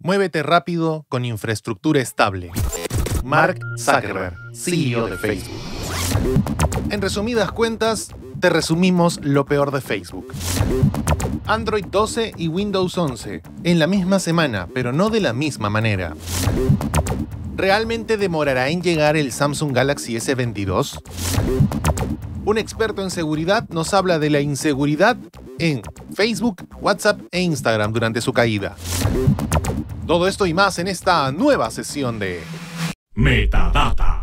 Muévete rápido con infraestructura estable. Mark Zuckerberg, CEO de Facebook. En resumidas cuentas, te resumimos lo peor de Facebook. Android 12 y Windows 11, en la misma semana, pero no de la misma manera. ¿Realmente demorará en llegar el Samsung Galaxy S22? Un experto en seguridad nos habla de la inseguridad en Facebook, WhatsApp e Instagram durante su caída. Todo esto y más en esta nueva sesión de Metadata.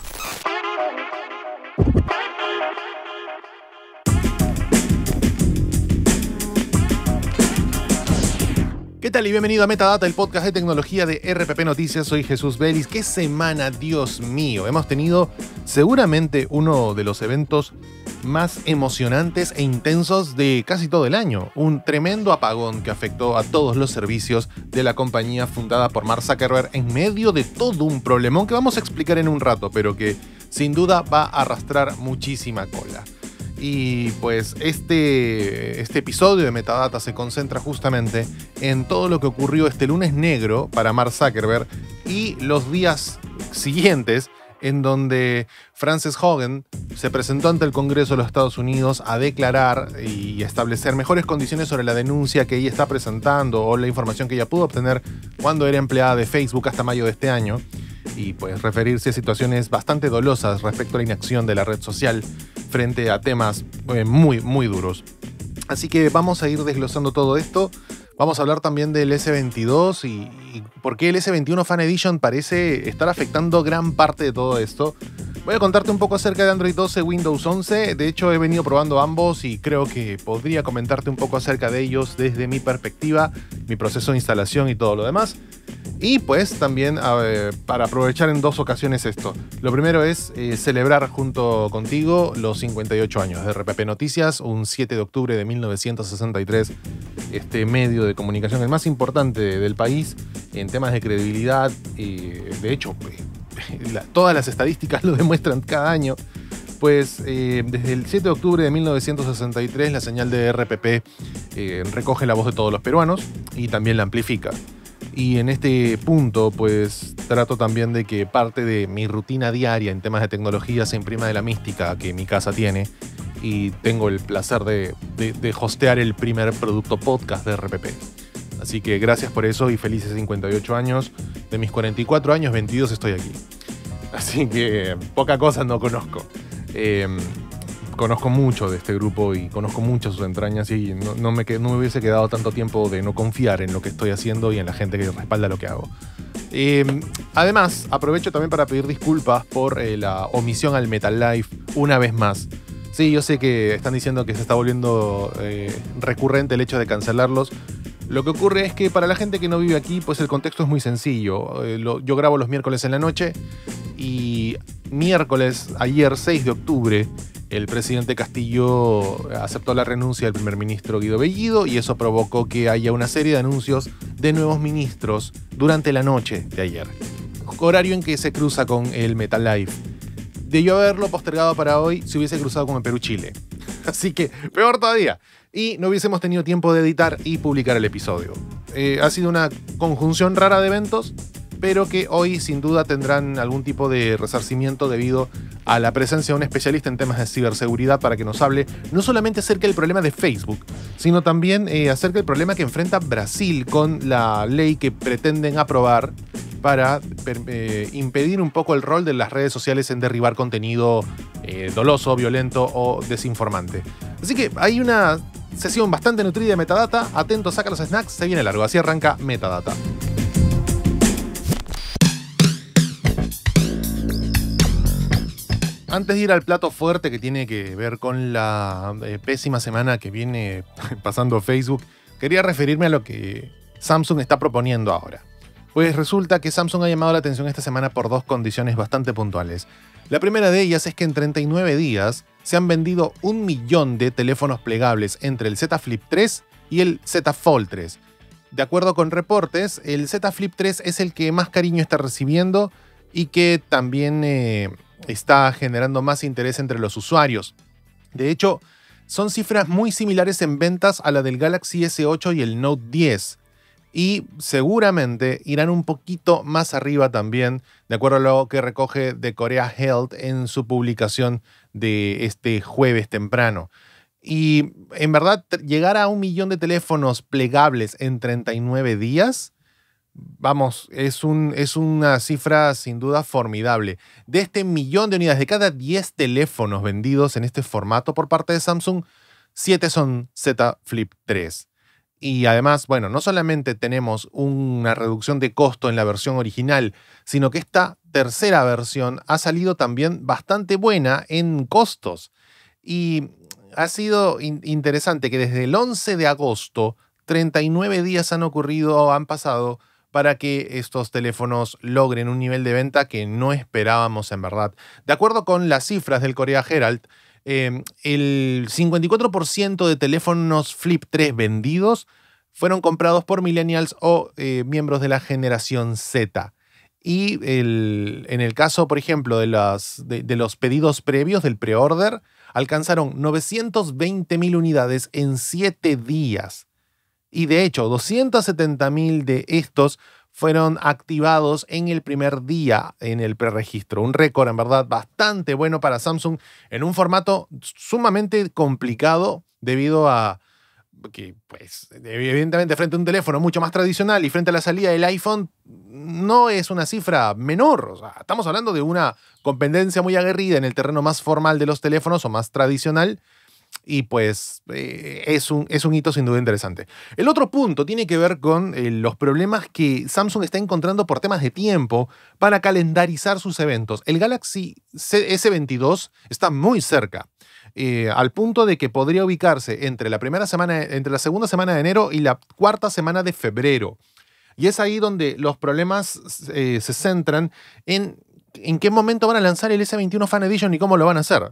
¿Qué tal y bienvenido a Metadata, el podcast de tecnología de RPP Noticias? Soy Jesús Vélez. ¡Qué semana, Dios mío! Hemos tenido seguramente uno de los eventos más emocionantes e intensos de casi todo el año. Un tremendo apagón que afectó a todos los servicios de la compañía fundada por Mark Zuckerberg en medio de todo un problemón que vamos a explicar en un rato, pero que sin duda va a arrastrar muchísima cola. Y pues este, este episodio de Metadata se concentra justamente en todo lo que ocurrió este lunes negro para Mark Zuckerberg y los días siguientes en donde Frances Hogan se presentó ante el Congreso de los Estados Unidos a declarar y establecer mejores condiciones sobre la denuncia que ella está presentando o la información que ella pudo obtener cuando era empleada de Facebook hasta mayo de este año y pues referirse a situaciones bastante dolosas respecto a la inacción de la red social frente a temas eh, muy muy duros. Así que vamos a ir desglosando todo esto Vamos a hablar también del S22 y, por qué el S21 Fan Edition parece estar afectando gran parte de todo esto. Voy a contarte un poco acerca de Android 12, Windows 11. De hecho, he venido probando ambos y creo que podría comentarte un poco acerca de ellos desde mi perspectiva, mi proceso de instalación y todo lo demás. Y pues también para aprovechar en dos ocasiones esto. Lo primero es eh, celebrar junto contigo los 58 años de RPP Noticias, un 7 de octubre de 1963, este medio de comunicación el más importante del país en temas de credibilidad. de hecho, eh, todas las estadísticas lo demuestran cada año. Pues eh, desde el 7 de octubre de 1963 la señal de RPP recoge la voz de todos los peruanos y también la amplifica. Y en este punto, pues trato también de que parte de mi rutina diaria en temas de tecnología se imprima de la mística que mi casa tiene. Y tengo el placer de, hostear el primer producto podcast de RPP. Así que gracias por eso y felices 58 años. De mis 44 años, 22 estoy aquí. Así que poca cosa no conozco. Eh, conozco mucho de este grupo y conozco mucho sus entrañas y no, me, no hubiese quedado tanto tiempo de no confiar en lo que estoy haciendo y en la gente que respalda lo que hago. Em, además, aprovecho también para pedir disculpas por eh, la omisión al Metal Life una vez más. Sí, yo sé que están diciendo que se está volviendo eh, recurrente el hecho de cancelarlos. Lo que ocurre es que para la gente que no vive aquí, pues el contexto es muy sencillo. Eh, yo grabo los miércoles en la noche y miércoles, ayer 6 de octubre, el presidente Castillo aceptó la renuncia del primer ministro Guido Bellido y eso provocó que haya una serie de anuncios de nuevos ministros durante la noche de ayer, horario en que se cruza con el Metal Life. yo haberlo postergado para hoy si hubiese cruzado con el Perú-Chile. Así que, peor todavía. Y no hubiésemos tenido tiempo de editar y publicar el episodio. Eh, ha sido una conjunción rara de eventos pero que hoy sin duda tendrán algún tipo de resarcimiento debido a la presencia de un especialista en temas de ciberseguridad para que nos hable no solamente acerca del problema de Facebook, sino también eh, acerca del problema que enfrenta Brasil con la ley que pretenden aprobar para eh, impedir un poco el rol de las redes sociales en derribar contenido eh, doloso, violento o desinformante. Así que hay una sesión bastante nutrida de metadata. Atentos, saca los snacks, se viene largo. Así arranca metadata. Antes de ir al plato fuerte que tiene que ver con la eh, pésima semana que viene pasando Facebook, quería referirme a lo que Samsung está proponiendo ahora. Pues resulta que Samsung ha llamado la atención esta semana por dos condiciones bastante puntuales. La primera de ellas es que en 39 días se han vendido un millón de teléfonos plegables entre el Z Flip 3 y el Z Fold 3. De acuerdo con reportes, el Z Flip 3 es el que más cariño está recibiendo y que también eh, está generando más interés entre los usuarios. De hecho, son cifras muy similares en ventas a la del Galaxy S8 y el Note 10. Y seguramente irán un poquito más arriba también, de acuerdo a lo que recoge de Korea Health en su publicación de este jueves temprano. Y en verdad, llegar a un millón de teléfonos plegables en 39 días Vamos, es, es una cifra sin duda formidable. De este millón de unidades, de cada 10 teléfonos vendidos en este formato por parte de Samsung, 7 son Z Flip 3. Y además, bueno, no solamente tenemos una reducción de costo en la versión original, sino que esta tercera versión ha salido también bastante buena en costos. Y ha sido interesante que desde el 11 de agosto, 39 días han ocurrido, han pasado para que estos teléfonos logren un nivel de venta que no esperábamos en verdad. De acuerdo con las cifras del Corea Herald, em, el 54% de teléfonos Flip 3 vendidos fueron comprados por millennials o eh, miembros de la generación Z. Y el, en el caso, por ejemplo, de, las, de, los pedidos previos del pre-order, alcanzaron 920.000 unidades en 7 días. Y de hecho, 270.000 de estos fueron activados en el primer día en el preregistro. Un récord, en verdad, bastante bueno para Samsung en un formato sumamente complicado debido a que, pues, evidentemente frente a un teléfono mucho más tradicional y frente a la salida del iPhone, no es una cifra menor. O sea, estamos hablando de una competencia muy aguerrida en el terreno más formal de los teléfonos o más tradicional y pues eh, es, un, es un hito sin duda interesante. El otro punto tiene que ver con eh, los problemas que Samsung está encontrando por temas de tiempo para calendarizar sus eventos. El Galaxy S22 está muy cerca. Eh, al punto de que podría ubicarse entre la primera semana, entre la segunda semana de enero y la cuarta semana de febrero. Y es ahí donde los problemas se centran en en qué momento van a lanzar el S21 Fan Edition y cómo lo van a hacer.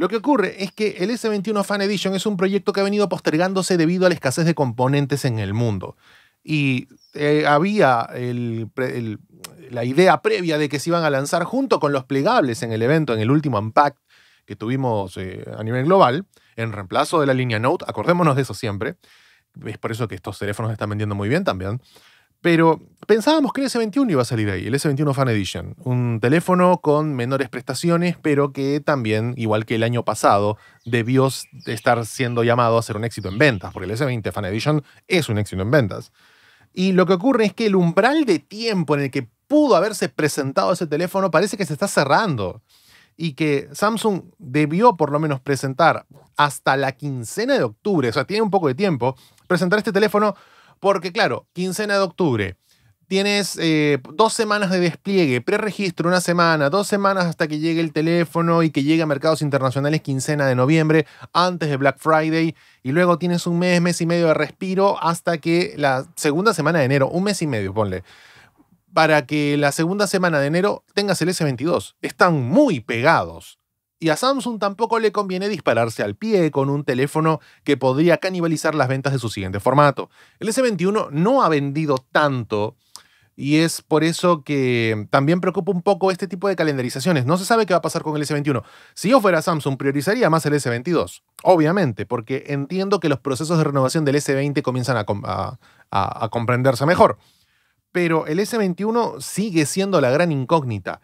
Lo que ocurre es que el S21 Fan Edition es un proyecto que ha venido postergándose debido a la escasez de componentes en el mundo. Y eh, había la idea previa de que se iban a lanzar junto con los plegables en el evento, en el último Unpack que tuvimos eh, a nivel global, en reemplazo de la línea Note, acordémonos de eso siempre. Es por eso que estos teléfonos están vendiendo muy bien también. Pero pensábamos que el S21 iba a salir ahí, el S21 Fan Edition, un teléfono con menores prestaciones, pero que también, igual que el año pasado, debió estar siendo llamado a ser un éxito en ventas, porque el S20 Fan Edition es un éxito en ventas. Y lo que ocurre es que el umbral de tiempo en el que pudo haberse presentado ese teléfono parece que se está cerrando y que Samsung debió por lo menos presentar hasta la quincena de octubre, o sea, tiene un poco de tiempo, presentar este teléfono porque claro, quincena de octubre, tienes eh, dos semanas de despliegue, preregistro una semana, dos semanas hasta que llegue el teléfono y que llegue a mercados internacionales quincena de noviembre, antes de Black Friday, y luego tienes un mes, mes y medio de respiro hasta que la segunda semana de enero, un mes y medio, ponle, para que la segunda semana de enero tengas el S22. Están muy pegados. Y a Samsung tampoco le conviene dispararse al pie con un teléfono que podría canibalizar las ventas de su siguiente formato. El S21 no ha vendido tanto y es por eso que también preocupa un poco este tipo de calendarizaciones. No se sabe qué va a pasar con el S21. Si yo fuera Samsung, priorizaría más el S22, obviamente, porque entiendo que los procesos de renovación del S20 comienzan a, comprenderse mejor. Pero el S21 sigue siendo la gran incógnita.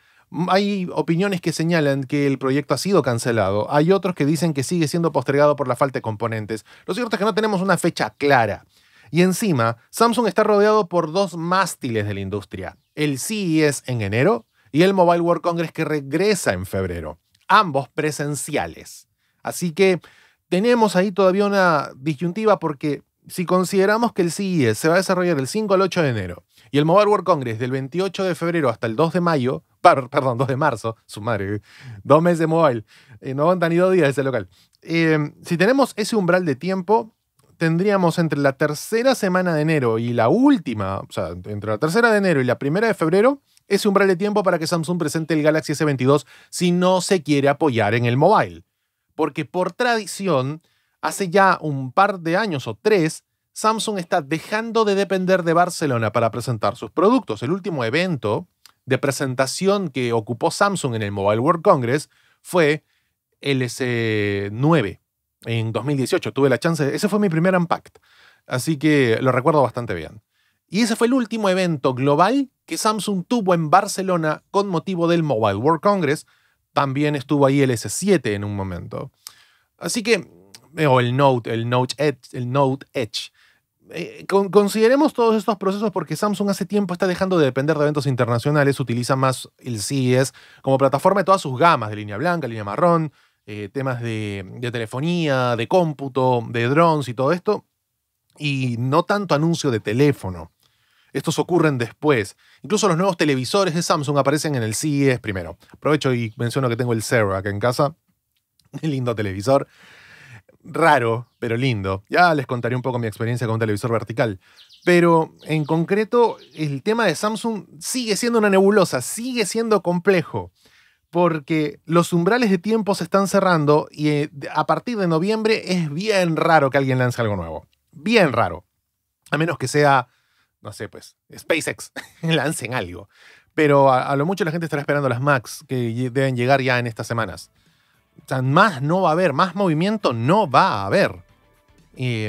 Hay opiniones que señalan que el proyecto ha sido cancelado, hay otros que dicen que sigue siendo postergado por la falta de componentes. Lo cierto es que no tenemos una fecha clara. Y encima, Samsung está rodeado por dos mástiles de la industria, el CES en enero y el Mobile World Congress que regresa en febrero, ambos presenciales. Así que tenemos ahí todavía una disyuntiva porque si consideramos que el CES se va a desarrollar del 5 al 8 de enero y el Mobile World Congress del 28 de febrero hasta el 2 de mayo, perdón, 2 de marzo, su madre, dos meses de mobile, eh, no han ni dos días ese local. Eh, si tenemos ese umbral de tiempo, tendríamos entre la tercera semana de enero y la última, o sea, entre la tercera de enero y la primera de febrero, ese umbral de tiempo para que Samsung presente el Galaxy S22 si no se quiere apoyar en el mobile. Porque por tradición, hace ya un par de años o tres, Samsung está dejando de depender de Barcelona para presentar sus productos. El último evento de presentación que ocupó Samsung en el Mobile World Congress fue el s 9 en 2018. Tuve la chance, ese fue mi primer Unpacked, así que lo recuerdo bastante bien. Y ese fue el último evento global que Samsung tuvo en Barcelona con motivo del Mobile World Congress. También estuvo ahí el S7 en un momento. Así que, o el Note, el Note Edge, el Note Edge. Eh, consideremos todos estos procesos porque Samsung hace tiempo está dejando de depender de eventos internacionales, utiliza más el CES como plataforma de todas sus gamas, de línea blanca, línea marrón, eh, temas de, telefonía, de cómputo, de drones y todo esto, y no tanto anuncio de teléfono. Estos ocurren después. Incluso los nuevos televisores de Samsung aparecen en el CES primero. Aprovecho y menciono que tengo el Zero acá en casa. lindo televisor raro, pero lindo. Ya les contaré un poco mi experiencia con un televisor vertical. Pero en concreto, el tema de Samsung sigue siendo una nebulosa, sigue siendo complejo, porque los umbrales de tiempo se están cerrando y eh, a partir de noviembre es bien raro que alguien lance algo nuevo. Bien raro. A menos que sea, no sé, pues, SpaceX, lancen algo. Pero a, lo mucho la gente estará esperando las Macs que deben llegar ya en estas semanas más no va a haber, más movimiento no va a haber. Y,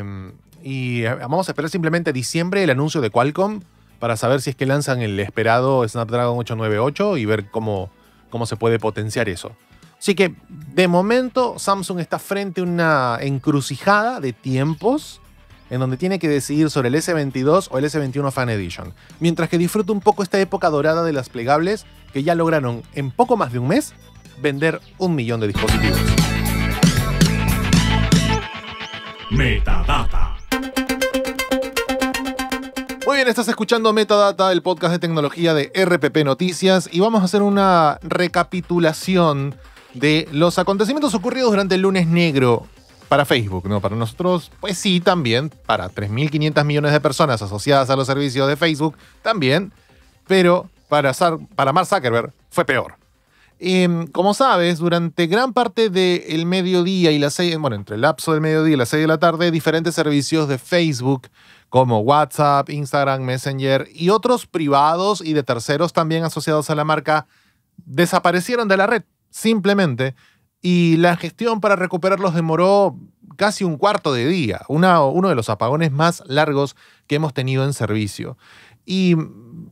eh, vamos a esperar simplemente diciembre el anuncio de Qualcomm para saber si es que lanzan el esperado Snapdragon 898 y ver cómo, cómo se puede potenciar eso. Así que de momento Samsung está frente a una encrucijada de tiempos en donde tiene que decidir sobre el S22 o el S21 Fan Edition. Mientras que disfruta un poco esta época dorada de las plegables que ya lograron en poco más de un mes vender un millón de dispositivos. Metadata. Muy bien, estás escuchando Metadata, el podcast de tecnología de RPP Noticias, y vamos a hacer una recapitulación de los acontecimientos ocurridos durante el lunes negro para Facebook, ¿no? Para nosotros, pues sí, también, para 3.500 millones de personas asociadas a los servicios de Facebook, también, pero para, para Mark Zuckerberg fue peor. Em, como sabes, durante gran parte del mediodía y las seis, bueno, entre el lapso del mediodía y las seis de la tarde, diferentes servicios de Facebook como WhatsApp, Instagram, Messenger y otros privados y de terceros también asociados a la marca desaparecieron de la red, simplemente. Y la gestión para recuperarlos demoró casi un cuarto de día, uno de los apagones más largos que hemos tenido en servicio. Y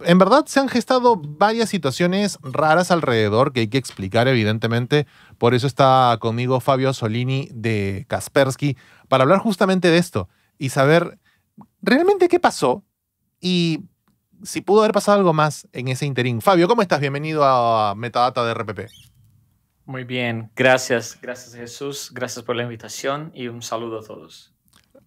en verdad se han gestado varias situaciones raras alrededor que hay que explicar, evidentemente. Por eso está conmigo Fabio Solini de Kaspersky para hablar justamente de esto y saber realmente qué pasó y si pudo haber pasado algo más en ese interín. Fabio, ¿cómo estás? Bienvenido a Metadata de RPP. Muy bien, gracias, gracias Jesús, gracias por la invitación y un saludo a todos.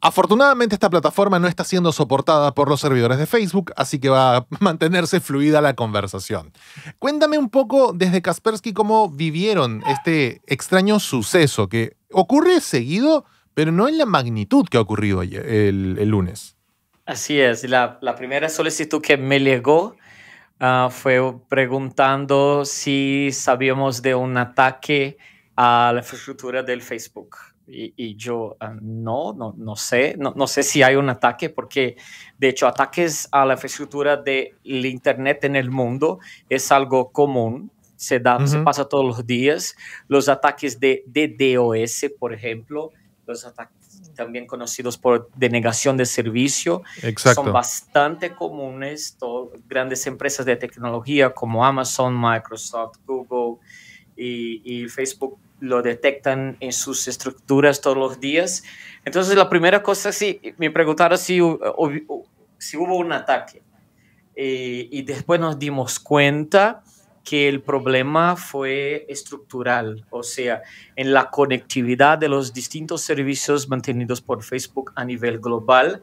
Afortunadamente esta plataforma no está siendo soportada por los servidores de Facebook, así que va a mantenerse fluida la conversación. Cuéntame un poco desde Kaspersky cómo vivieron este extraño suceso que ocurre seguido, pero no en la magnitud que ha ocurrido el, lunes. Así es, la, primera solicitud que me llegó ah, fue preguntando si sabíamos de un ataque a la infraestructura del Facebook. Y, yo ah, no, no, sé, no, sé si hay un ataque, porque de hecho ataques a la infraestructura del Internet en el mundo es algo común, se, da, se pasa todos los días. Los ataques de, de DOS, por ejemplo, los ataques también conocidos por denegación de servicio. Son bastante comunes. grandes empresas de tecnología como Amazon, Microsoft, Google y, Facebook lo detectan en sus estructuras todos los días. Entonces, la primera cosa, sí, me preguntaron si, hubo un ataque. Eh, y después nos dimos cuenta que el problema fue estructural, o sea, en la conectividad de los distintos servicios mantenidos por Facebook a nivel global.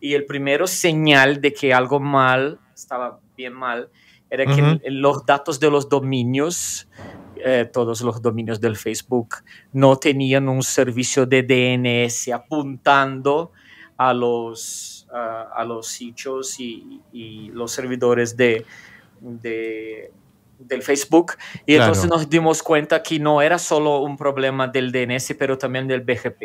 Y el primero señal de que algo mal, estaba bien mal, era que los datos de los dominios eh, todos los dominios del Facebook no tenían un servicio de DNS apuntando a los, a, los sitios y, los servidores de, del Facebook. Y entonces nos dimos cuenta que no era solo un problema del DNS, pero también del BGP.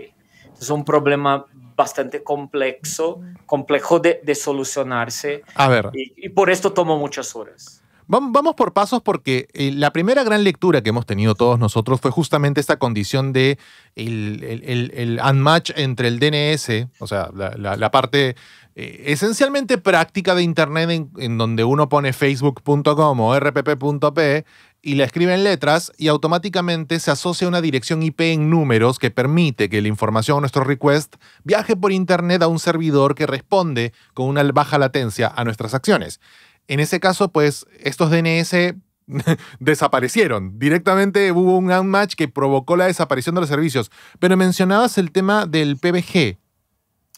Es un problema bastante complejo, complejo de, de solucionarse. ver. y, por esto tomó muchas horas. Vamos por pasos porque eh, la primera gran lectura que hemos tenido todos nosotros fue justamente esta condición de el, el, unmatch entre el DNS, o sea, la, parte eh, esencialmente práctica de Internet en, en donde uno pone facebook.com o rpp.p y la escribe en letras y automáticamente se asocia una dirección IP en números que permite que la información o nuestro request viaje por Internet a un servidor que responde con una baja latencia a nuestras acciones. En ese caso, pues estos DNS desaparecieron. Directamente hubo un outmatch que provocó la desaparición de los servicios. Pero mencionabas el tema del PBG.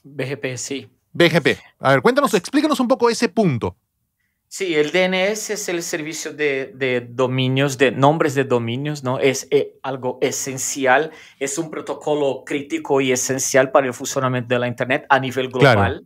BGP, sí. BGP. A ver, cuéntanos, explícanos un poco ese punto. Sí, el DNS es el servicio de, dominios, de nombres de dominios, ¿no? Es eh, algo esencial, es un protocolo crítico y esencial para el funcionamiento de la Internet a nivel global,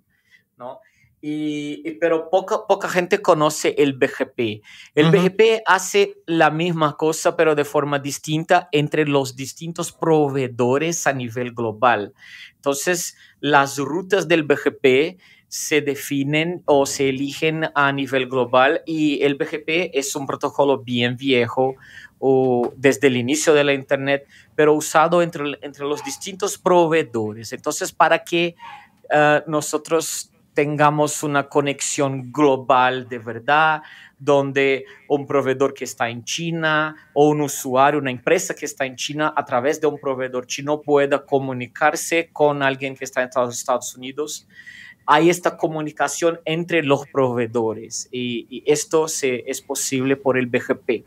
¿no? Y, pero poca, poca gente conoce el BGP. El BGP hace la misma cosa, pero de forma distinta entre los distintos proveedores a nivel global. Entonces, las rutas del BGP se definen o se eligen a nivel global y el BGP es un protocolo bien viejo o desde el inicio de la Internet, pero usado entre, entre los distintos proveedores. Entonces, para que eh, nosotros tengamos una conexión global de verdad, donde un proveedor que está en China o un usuario, una empresa que está en China, a través de un proveedor chino pueda comunicarse con alguien que está en Estados Unidos. Hay esta comunicación entre los proveedores y, esto se, es posible por el BGP.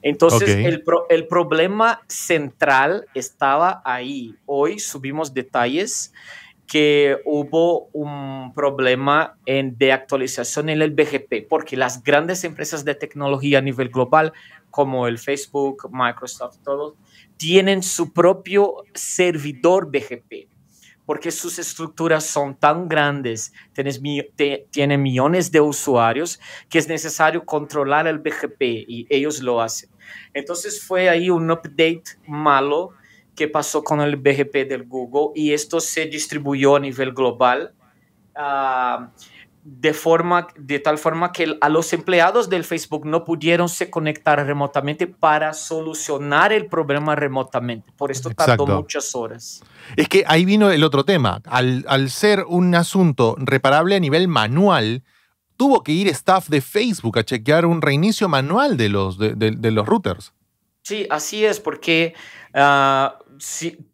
Entonces, el, el, problema central estaba ahí. Hoy subimos detalles que hubo un problema en, de actualización en el BGP, porque las grandes empresas de tecnología a nivel global, como el Facebook, Microsoft, todos, tienen su propio servidor BGP, porque sus estructuras son tan grandes, tienes, tiene tienen millones de usuarios, que es necesario controlar el BGP y ellos lo hacen. Entonces fue ahí un update malo que pasó con el BGP del Google y esto se distribuyó a nivel global ah, de, forma, de tal forma que a los empleados del Facebook no pudieron se conectar remotamente para solucionar el problema remotamente. Por esto tardó muchas horas. Es que ahí vino el otro tema. Al, ser un asunto reparable a nivel manual, tuvo que ir staff de Facebook a chequear un reinicio manual de los, de, los routers. Sí, así es, porque ah,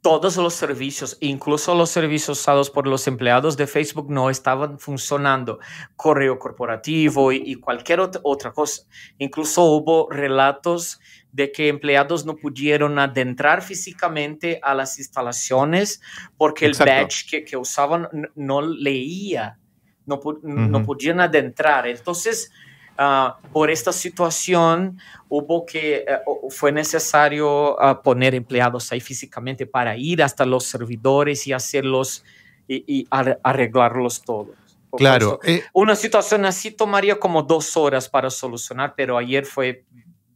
todos los servicios, incluso los servicios usados por los empleados de Facebook, no estaban funcionando. Correo corporativo y, cualquier otra cosa. Incluso hubo relatos de que empleados no pudieron adentrar físicamente a las instalaciones porque el badge que, usaban no leía, no, no podían adentrar. Entonces, Ah, por esta situación hubo que, eh, fue necesario ah, poner empleados ahí físicamente para ir hasta los servidores y hacerlos y, arreglarlos todos. Claro. Eh, una situación así tomaría como dos horas para solucionar, pero ayer fue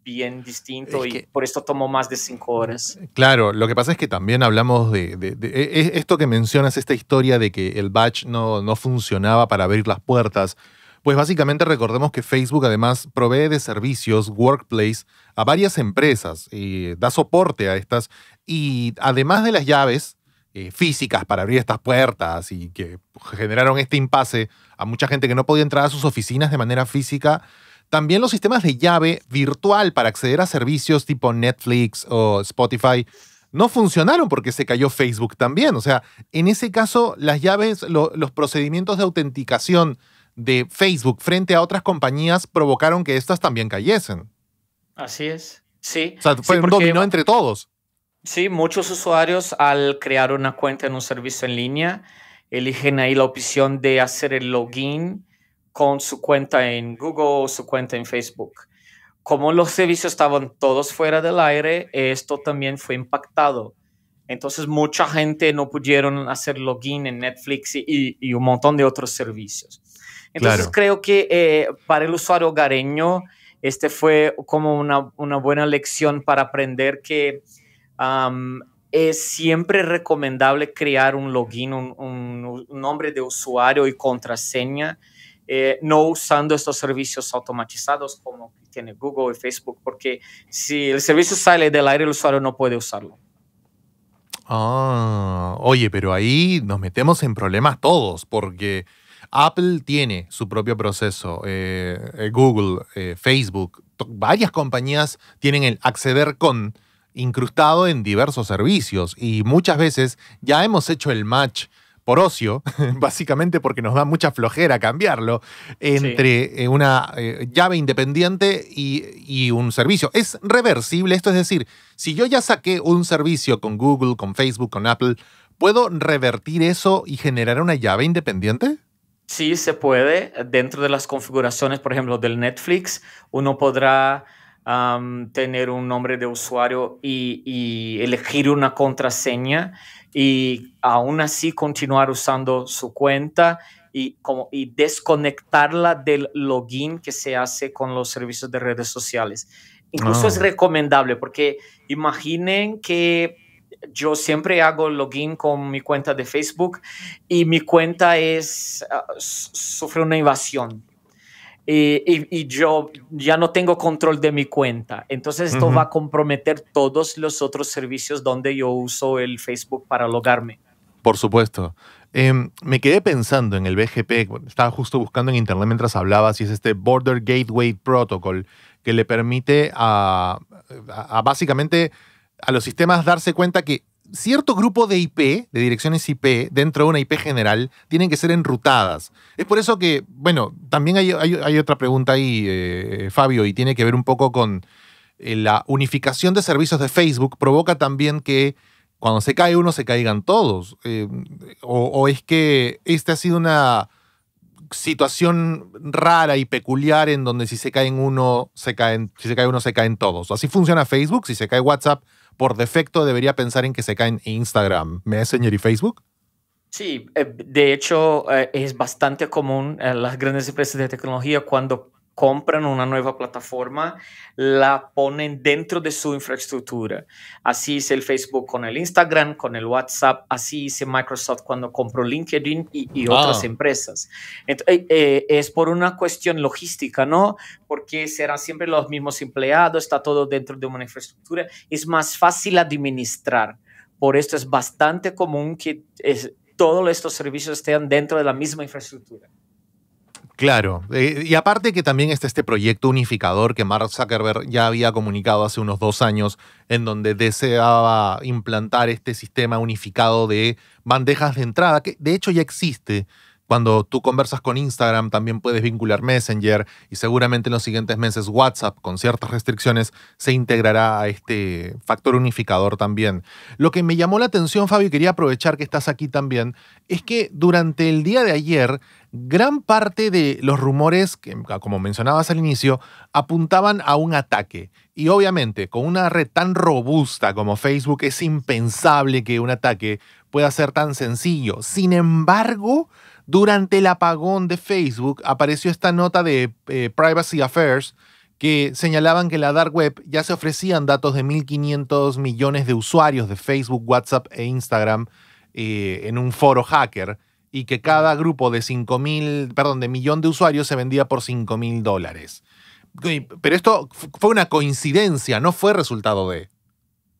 bien distinto y por esto tomó más de cinco horas. Claro, lo que pasa es que también hablamos de, e, e, esto que mencionas, esta historia de que el batch no, no funcionaba para abrir las puertas. Pues básicamente recordemos que Facebook además provee de servicios Workplace a varias empresas, y da soporte a estas y además de las llaves eh, físicas para abrir estas puertas y que generaron este impasse a mucha gente que no podía entrar a sus oficinas de manera física, también los sistemas de llave virtual para acceder a servicios tipo Netflix o Spotify no funcionaron porque se cayó Facebook también. O sea, en ese caso, las llaves, los procedimientos de autenticación de Facebook frente a otras compañías provocaron que estas también cayesen. Así es. Sí. O sea, fue un dominó entre todos. Sí, muchos usuarios al crear una cuenta en un servicio en línea eligen ahí la opción de hacer el login con su cuenta en Google o su cuenta en Facebook. Como los servicios estaban todos fuera del aire, esto también fue impactado entonces mucha gente no pudieron hacer login en Netflix y, un montón de otros servicios. Entonces creo que eh, para el usuario hogareño, este fue como una, buena lección para aprender que es siempre recomendable crear un login, un, nombre de usuario y contraseña, eh, no usando estos servicios automatizados como tiene Google y Facebook, porque si el servicio sale del aire, el usuario no puede usarlo. Ah, oye, pero ahí nos metemos en problemas todos, porque Apple tiene su propio proceso, eh, eh, Google, eh, Facebook, varias compañías tienen el acceder con incrustado en diversos servicios y muchas veces ya hemos hecho el match por ocio, básicamente porque nos da mucha flojera cambiarlo, entre eh, una eh, llave independiente y, un servicio. Es reversible, esto es decir, si yo ya saqué un servicio con Google, con Facebook, con Apple, ¿puedo revertir eso y generar una llave independiente? Sí, se puede. Dentro de las configuraciones, por ejemplo, del Netflix, uno podrá tener un nombre de usuario y elegir una contraseña y aún así continuar usando su cuenta y, como, y desconectarla del login que se hace con los servicios de redes sociales. Incluso es ah. recomendable porque imaginen que yo siempre hago login con mi cuenta de Facebook y mi cuenta es ah, sufre una invasión y, yo ya no tengo control de mi cuenta. Entonces esto va a comprometer todos los otros servicios donde yo uso el Facebook para logarme. Por supuesto. Em, me quedé pensando en el BGP, estaba justo buscando en internet mientras hablabas, y es este Border Gateway Protocol, que le permite a básicamente a los sistemas darse cuenta que cierto grupo de IP, de direcciones IP, dentro de una IP general, tienen que ser enrutadas. Es por eso que, bueno, también hay, otra pregunta ahí, eh, eh, Fabio, y tiene que ver un poco con eh, la unificación de servicios de Facebook, provoca también que cuando se cae uno, se caigan todos. o, es que esta ha sido una situación rara y peculiar en donde si se caen uno, se caen, si se cae uno, se caen todos. Así funciona Facebook, si se cae WhatsApp, por defecto debería pensar en que se caen Instagram, Messenger y Facebook? Sí, eh, de hecho eh, es bastante común en las grandes empresas de tecnología cuando compran una nueva plataforma, la ponen dentro de su infraestructura. Así hice el Facebook con el Instagram, con el WhatsApp, así hice Microsoft cuando compró LinkedIn y, ah. otras empresas. Eh, eh, es por una cuestión logística, ¿no? Porque serán siempre los mismos empleados, está todo dentro de una infraestructura, es más fácil administrar. Por esto es bastante común que todos estos servicios estén dentro de la misma infraestructura. Claro, eh, y aparte que también está este proyecto unificador que Mark Zuckerberg ya había comunicado hace unos dos años, en donde deseaba implantar este sistema unificado de bandejas de entrada, que de hecho ya existe cuando tú conversas con Instagram, también puedes vincular Messenger y seguramente en los siguientes meses WhatsApp, con ciertas restricciones, se integrará a este factor unificador también. Lo que me llamó la atención, Fabio, y quería aprovechar que estás aquí también, es que durante el día de ayer, gran parte de los rumores, que, como mencionabas al inicio, apuntaban a un ataque. Y obviamente, con una red tan robusta como Facebook, es impensable que un ataque pueda ser tan sencillo. Sin embargo, durante el apagón de Facebook apareció esta nota de eh, Privacy Affairs que señalaban que la dark web ya se ofrecían datos de 1.500 millones de usuarios de Facebook, WhatsApp e Instagram eh, en un foro hacker y que cada grupo de 5.000, perdón, de millón de usuarios se vendía por 5.000 dólares. Pero esto fue una coincidencia, no fue resultado de...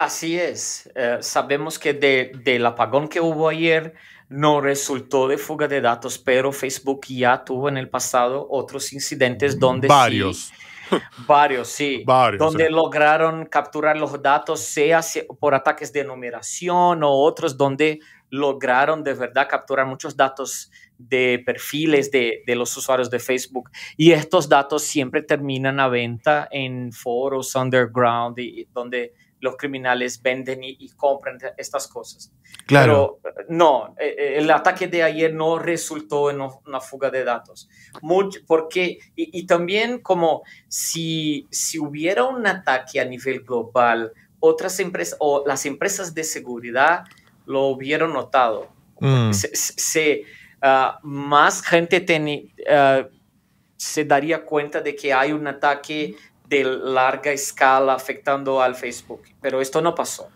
Así es. Eh, sabemos que del apagón que hubo ayer, no resultó de fuga de datos, pero Facebook ya tuvo en el pasado otros incidentes donde... Varios. Sí, varios, sí. Varios, donde lograron capturar los datos, sea por ataques de numeración o otros, donde lograron de verdad capturar muchos datos de perfiles de, de los usuarios de Facebook. Y estos datos siempre terminan a venta en foros underground, y, donde los criminales venden y, compran estas cosas. Claro. Pero no, eh, eh, el ataque de ayer no resultó en una fuga de datos. Mucho, porque, y, también como si, si hubiera un ataque a nivel global, otras empresas o las empresas de seguridad lo hubieran notado. Mm. Se, ah, más gente ah, se daría cuenta de que hay un ataque de larga escala afectando al Facebook, pero esto no pasó.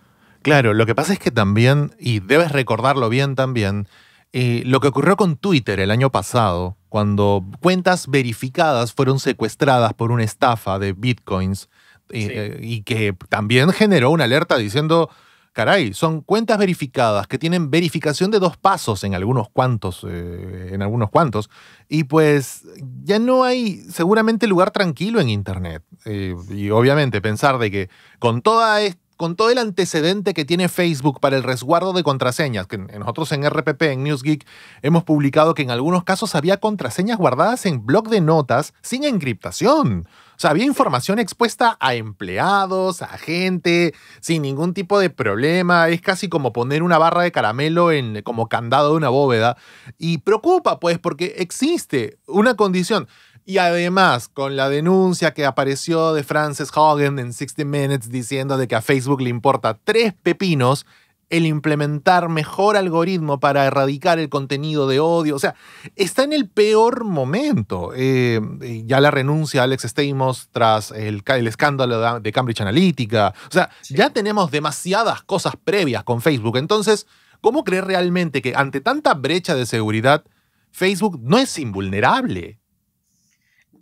Claro, lo que pasa es que también, y debes recordarlo bien también, eh, lo que ocurrió con Twitter el año pasado, cuando cuentas verificadas fueron secuestradas por una estafa de bitcoins, eh, eh, y que también generó una alerta diciendo, caray, son cuentas verificadas que tienen verificación de dos pasos en algunos cuantos, eh, en algunos cuantos, y pues ya no hay seguramente lugar tranquilo en Internet. Eh, y obviamente pensar de que con toda esta con todo el antecedente que tiene Facebook para el resguardo de contraseñas, que nosotros en RPP, en NewsGeek, hemos publicado que en algunos casos había contraseñas guardadas en blog de notas sin encriptación. O sea, había información expuesta a empleados, a gente, sin ningún tipo de problema. Es casi como poner una barra de caramelo en, como candado de una bóveda. Y preocupa, pues, porque existe una condición. Y además, con la denuncia que apareció de Frances Hogan en 60 Minutes diciendo de que a Facebook le importa tres pepinos el implementar mejor algoritmo para erradicar el contenido de odio. O sea, está en el peor momento. Eh, ya la renuncia a Alex Stamos tras el, escándalo de Cambridge Analytica. O sea, ya tenemos demasiadas cosas previas con Facebook. Entonces, ¿cómo creer realmente que ante tanta brecha de seguridad, Facebook no es invulnerable?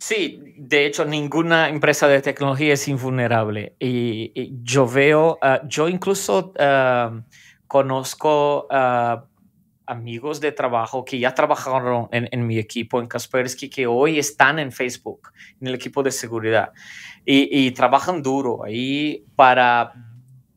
Sí, de hecho, ninguna empresa de tecnología es invulnerable. Y, yo veo, ah, yo incluso ah, conozco ah, amigos de trabajo que ya trabajaron en, mi equipo en Kaspersky, que hoy están en Facebook, en el equipo de seguridad, y, trabajan duro ahí para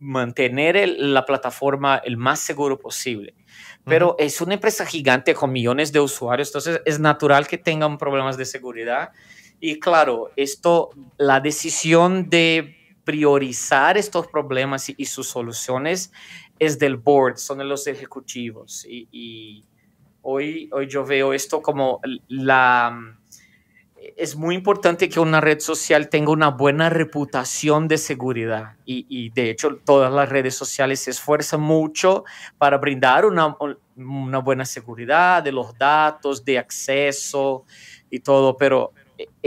mantener la plataforma el más seguro posible. Pero es una empresa gigante con millones de usuarios, entonces es natural que tengan problemas de seguridad y claro, esto, la decisión de priorizar estos problemas y, sus soluciones es del board, son de los ejecutivos. Y, hoy, hoy yo veo esto como la... Es muy importante que una red social tenga una buena reputación de seguridad y, y de hecho todas las redes sociales se esfuerzan mucho para brindar una, una buena seguridad de los datos, de acceso y todo, pero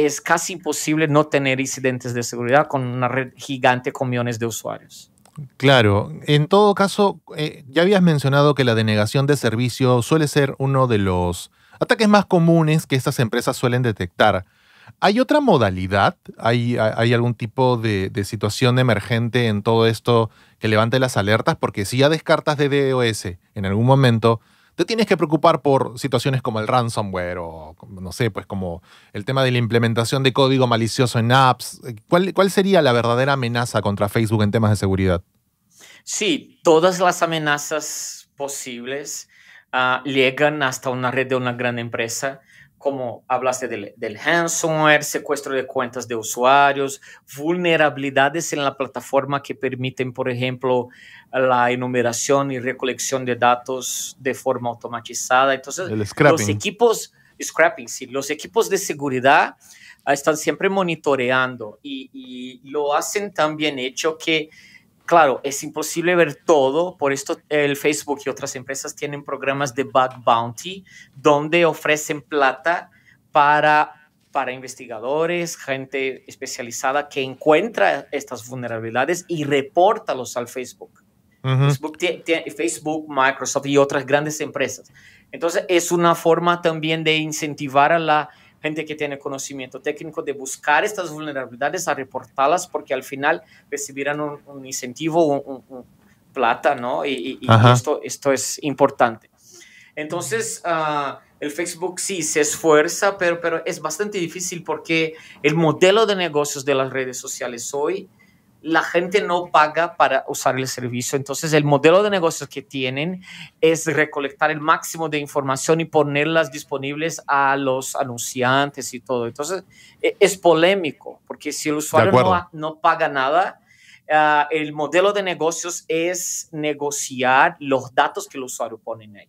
es casi imposible no tener incidentes de seguridad con una red gigante con millones de usuarios. Claro, en todo caso, eh, ya habías mencionado que la denegación de servicio suele ser uno de los ataques más comunes que estas empresas suelen detectar. ¿Hay otra modalidad? ¿Hay, algún tipo de, de, situación emergente en todo esto que levante las alertas? Porque si ya descartas DDoS en algún momento, te tienes que preocupar por situaciones como el ransomware o, no sé, pues como el tema de la implementación de código malicioso en apps. ¿Cuál, sería la verdadera amenaza contra Facebook en temas de seguridad? Sí, todas las amenazas posibles ah, llegan hasta una red de una gran empresa como hablaste del, del ransomware, secuestro de cuentas de usuarios, vulnerabilidades en la plataforma que permiten, por ejemplo, la enumeración y recolección de datos de forma automatizada. Entonces, los equipos, scrapping, sí, los equipos de seguridad ah, están siempre monitoreando y, y lo hacen tan bien hecho que claro, es imposible ver todo, por esto el Facebook y otras empresas tienen programas de bug bounty donde ofrecen plata para, para investigadores, gente especializada que encuentra estas vulnerabilidades y los al Facebook, Facebook, Microsoft y otras grandes empresas. Entonces, es una forma también de incentivar a la gente que tiene conocimiento técnico de buscar estas vulnerabilidades, a reportarlas, porque al final recibirán un, incentivo, un, plata, ¿no? Y, esto, esto es importante. Entonces, ah, el Facebook sí se esfuerza, pero, pero es bastante difícil porque el modelo de negocios de las redes sociales hoy la gente no paga para usar el servicio. Entonces, el modelo de negocios que tienen es recolectar el máximo de información y ponerlas disponibles a los anunciantes y todo. Entonces, e, es polémico, porque si el usuario no, paga nada, ah, el modelo de negocios es negociar los datos que el usuario pone ahí.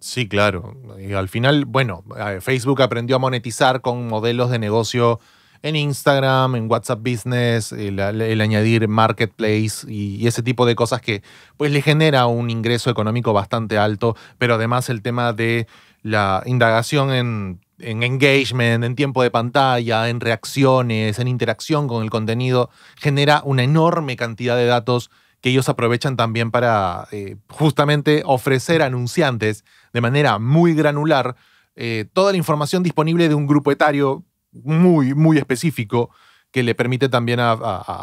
Sí, claro. Y al final, bueno, eh, Facebook aprendió a monetizar con modelos de negocio en Instagram, en WhatsApp Business, eh, el, añadir marketplace y, ese tipo de cosas que pues le genera un ingreso económico bastante alto, pero además el tema de la indagación en, engagement, en tiempo de pantalla, en reacciones, en interacción con el contenido, genera una enorme cantidad de datos que ellos aprovechan también para eh, justamente ofrecer a anunciantes de manera muy granular eh, toda la información disponible de un grupo etario muy, muy específico que le permite también a,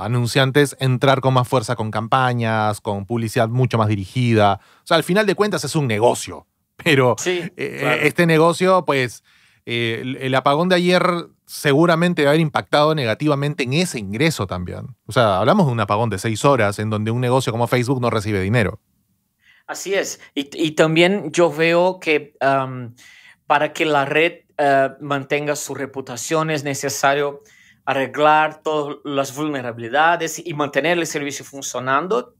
anunciantes entrar con más fuerza con campañas, con publicidad mucho más dirigida. O sea, al final de cuentas es un negocio, pero eh, eh, este negocio, pues, eh, el, apagón de ayer seguramente va a haber impactado negativamente en ese ingreso también. O sea, hablamos de un apagón de seis horas en donde un negocio como Facebook no recibe dinero. Así es. Y, también yo veo que para que la red eh, mantenga su reputación, es necesario arreglar todas las vulnerabilidades y mantener el servicio funcionando.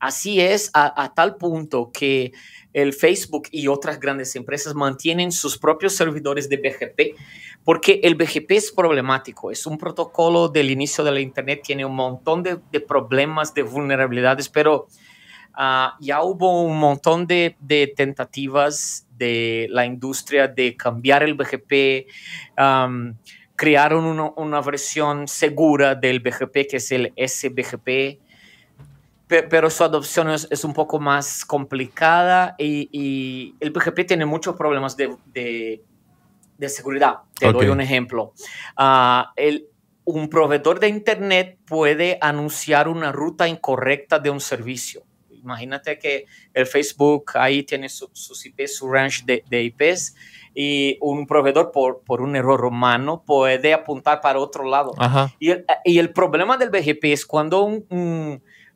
Así es, a, tal punto que el Facebook y otras grandes empresas mantienen sus propios servidores de BGP, porque el BGP es problemático, es un protocolo del inicio de la Internet, tiene un montón de problemas, de vulnerabilidades, pero Ah, ya hubo un montón de, tentativas de la industria de cambiar el BGP. crear crearon una, versión segura del BGP que es el SBGP, pero su adopción es, un poco más complicada y, el BGP tiene muchos problemas de, seguridad. Te doy un ejemplo. Ah, un proveedor de Internet puede anunciar una ruta incorrecta de un servicio. Imagínate que el Facebook ahí tiene sus IPs, su range de, IPs y un proveedor por, por, un error humano puede apuntar para otro lado. Y el, y el, problema del BGP es cuando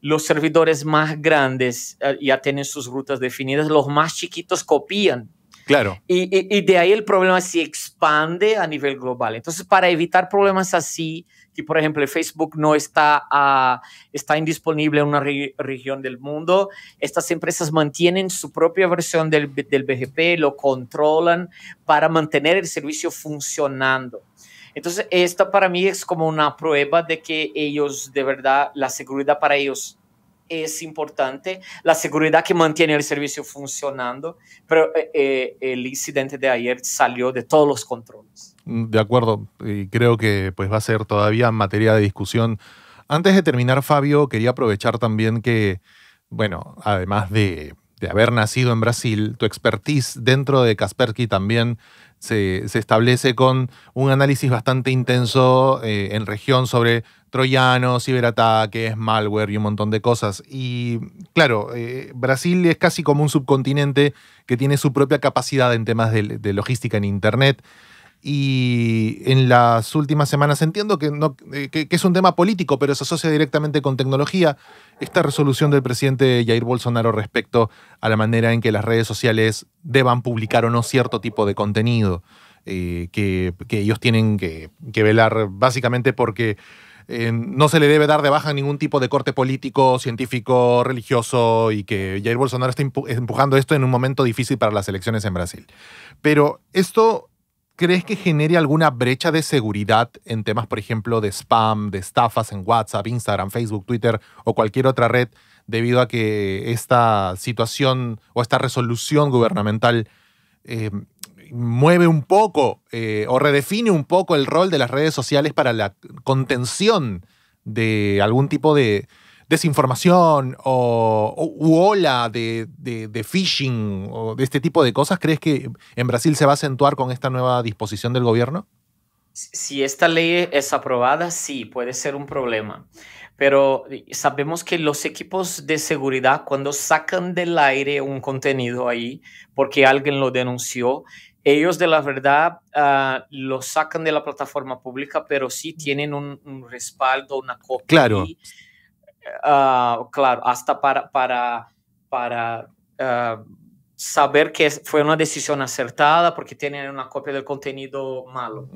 los servidores más grandes eh, ya tienen sus rutas definidas, los más chiquitos copian. Claro. Y, y, y de ahí el problema se expande a nivel global. Entonces, para evitar problemas así, que, por ejemplo, Facebook no está, ah, está indisponible en una región del mundo. Estas empresas mantienen su propia versión del, del BGP, lo controlan para mantener el servicio funcionando. Entonces, esto para mí es como una prueba de que ellos, de verdad, la seguridad para ellos es importante, la seguridad que mantiene el servicio funcionando, pero eh, eh, el incidente de ayer salió de todos los controles de acuerdo, y creo que pues va a ser todavía materia de discusión. Antes de terminar, Fabio, quería aprovechar también que, bueno, además de, de haber nacido en Brasil, tu expertise dentro de Kaspersky también se, establece con un análisis bastante intenso eh, en región sobre troyanos, ciberataques, malware y un montón de cosas. Y claro, eh, Brasil es casi como un subcontinente que tiene su propia capacidad en temas de, de logística en Internet y en las últimas semanas entiendo que, no, eh, es un tema político, pero se asocia directamente con tecnología, esta resolución del presidente Jair Bolsonaro respecto a la manera en que las redes sociales deban publicar o no cierto tipo de contenido, eh, que, ellos tienen que, velar básicamente porque eh, no se le debe dar de baja ningún tipo de corte político, científico, religioso, y que Jair Bolsonaro está empujando esto en un momento difícil para las elecciones en Brasil. Pero esto ¿Crees que genere alguna brecha de seguridad en temas, por ejemplo, de spam, de estafas en WhatsApp, Instagram, Facebook, Twitter o cualquier otra red debido a que esta situación o esta resolución gubernamental eh, mueve un poco eh, o redefine un poco el rol de las redes sociales para la contención de algún tipo de, desinformación o, ola de, phishing o de este tipo de cosas, ¿crees que en Brasil se va a acentuar con esta nueva disposición del gobierno? Si esta ley es aprobada, sí, puede ser un problema. Pero eh, sabemos que los equipos de seguridad cuando sacan del aire un contenido ahí porque alguien lo denunció, ellos de la verdad ah, lo sacan de la plataforma pública, pero sí tienen un, respaldo, una copia. Claro. Ah, claro, hasta para, para, para ah, saber que fue una decisión acertada porque tienen una copia del contenido malo.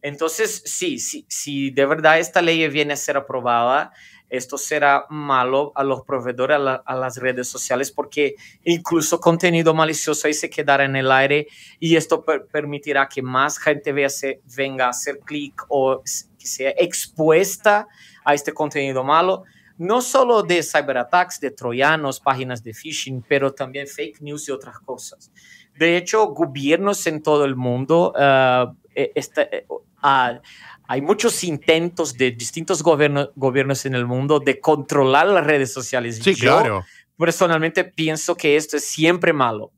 Entonces, sí, sí, si de verdad esta ley viene a ser aprobada, esto será malo a los proveedores, a, las redes sociales, porque incluso contenido malicioso ahí se quedará en el aire y esto permitirá que más gente vea se, venga a hacer clic o que sea expuesta a este contenido malo no solo de ciberataques, de troyanos, páginas de phishing, pero también fake news y otras cosas. De hecho, gobiernos en todo el mundo, eh, eh, eh, ah, hay muchos intentos de distintos gobiernos en el mundo de controlar las redes sociales. Sí, claro. Personalmente pienso que esto es siempre malo.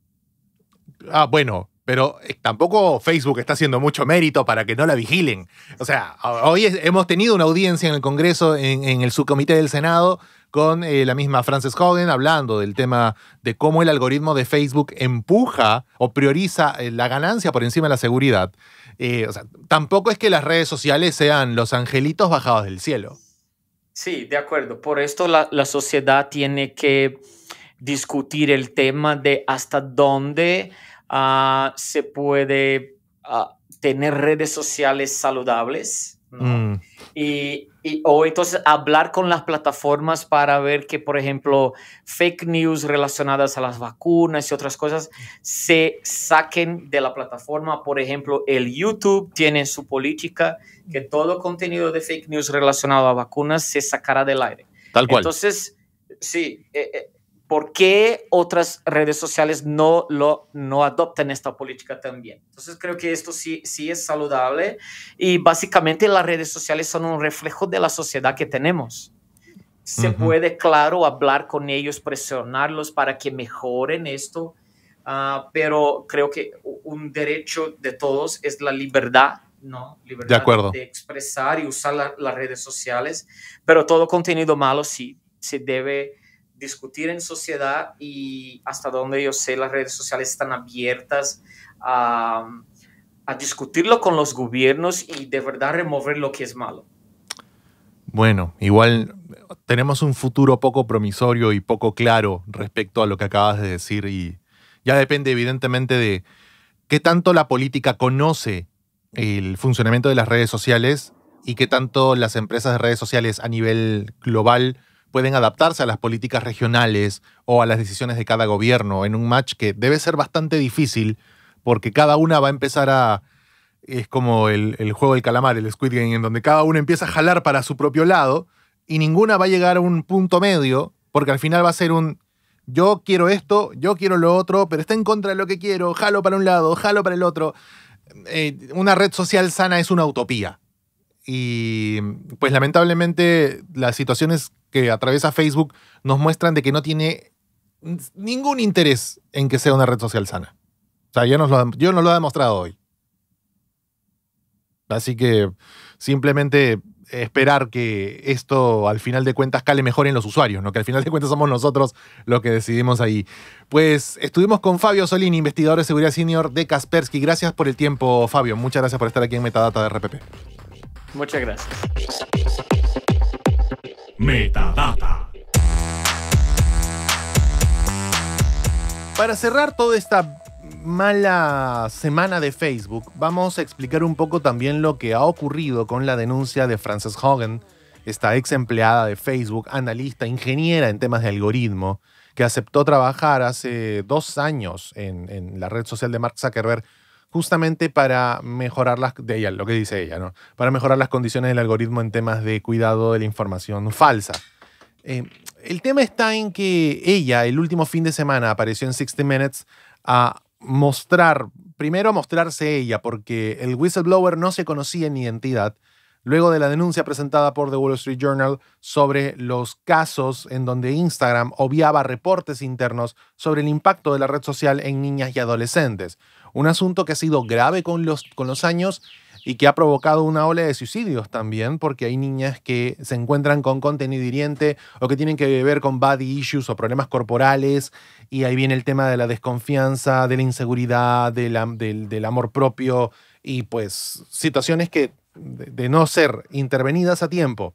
Ah, bueno, pero eh, tampoco Facebook está haciendo mucho mérito para que no la vigilen. O sea, hoy hemos tenido una audiencia en el Congreso, en, el subcomité del Senado, con eh, la misma Frances Hogan hablando del tema de cómo el algoritmo de Facebook empuja o prioriza eh, la ganancia por encima de la seguridad. o sea, tampoco es que las redes sociales sean los angelitos bajados del cielo. Sí, de acuerdo. Por esto la sociedad tiene que discutir el tema de hasta dónde Ah, se puede ah, tener redes sociales saludables. Mm. Y, y, o entonces hablar con las plataformas para ver que, por ejemplo, fake news relacionadas a las vacunas y otras cosas se saquen de la plataforma. Por ejemplo, el YouTube tiene su política que todo contenido de fake news relacionado a vacunas se sacará del aire. Tal cual. Entonces, sí, eh, eh, ¿Por qué otras redes sociales no, lo, no adoptan esta política también? Entonces creo que esto sí, sí es saludable y básicamente las redes sociales son un reflejo de la sociedad que tenemos. Se puede, claro, hablar con ellos, presionarlos para que mejoren esto, ah, pero creo que un derecho de todos es la libertad ¿no? Libertad de, acuerdo. expresar y usar las redes sociales, pero todo contenido malo sí se debe discutir en sociedad y hasta donde yo sé las redes sociales están abiertas a, discutirlo con los gobiernos y de verdad remover lo que es malo. Bueno, igual tenemos un futuro poco promisorio y poco claro respecto a lo que acabas de decir y ya depende evidentemente de qué tanto la política conoce el funcionamiento de las redes sociales y qué tanto las empresas de redes sociales a nivel global pueden adaptarse a las políticas regionales o a las decisiones de cada gobierno en un match que debe ser bastante difícil porque cada una va a empezar a... Es como el, juego del calamar, el Squid Game, en donde cada uno empieza a jalar para su propio lado y ninguna va a llegar a un punto medio porque al final va a ser un yo quiero esto, yo quiero lo otro, pero está en contra de lo que quiero, jalo para un lado, jalo para el otro. Eh, una red social sana es una utopía. Y pues lamentablemente la situación es que a través de Facebook nos muestran de que no tiene ningún interés en que sea una red social sana. O sea, lo, yo nos lo he demostrado hoy. Así que simplemente esperar que esto al final de cuentas cale mejor en los usuarios, ¿no? que al final de cuentas somos nosotros los que decidimos ahí. Pues estuvimos con Fabio Solín, investigador de seguridad senior de Kaspersky. Gracias por el tiempo, Fabio. Muchas gracias por estar aquí en Metadata de RPP. Muchas gracias. Metadata. Para cerrar toda esta mala semana de Facebook, vamos a explicar un poco también lo que ha ocurrido con la denuncia de Frances Hogan, esta ex empleada de Facebook, analista, ingeniera en temas de algoritmo, que aceptó trabajar hace dos años en, en la red social de Mark Zuckerberg justamente para mejorar las de lo que dice ella, ¿no? Para mejorar las condiciones del algoritmo en temas de cuidado de la información falsa. Eh, el tema está en que ella el último fin de semana apareció en 60 Minutes a mostrar, primero a mostrarse ella, porque el whistleblower no se conocía en identidad, luego de la denuncia presentada por The Wall Street Journal sobre los casos en donde Instagram obviaba reportes internos sobre el impacto de la red social en niñas y adolescentes. Un asunto que ha sido grave con los, con los años y que ha provocado una ola de suicidios también, porque hay niñas que se encuentran con contenido hiriente o que tienen que ver con body issues o problemas corporales, y ahí viene el tema de la desconfianza, de la inseguridad, del, amor propio, y pues situaciones que de no ser intervenidas a tiempo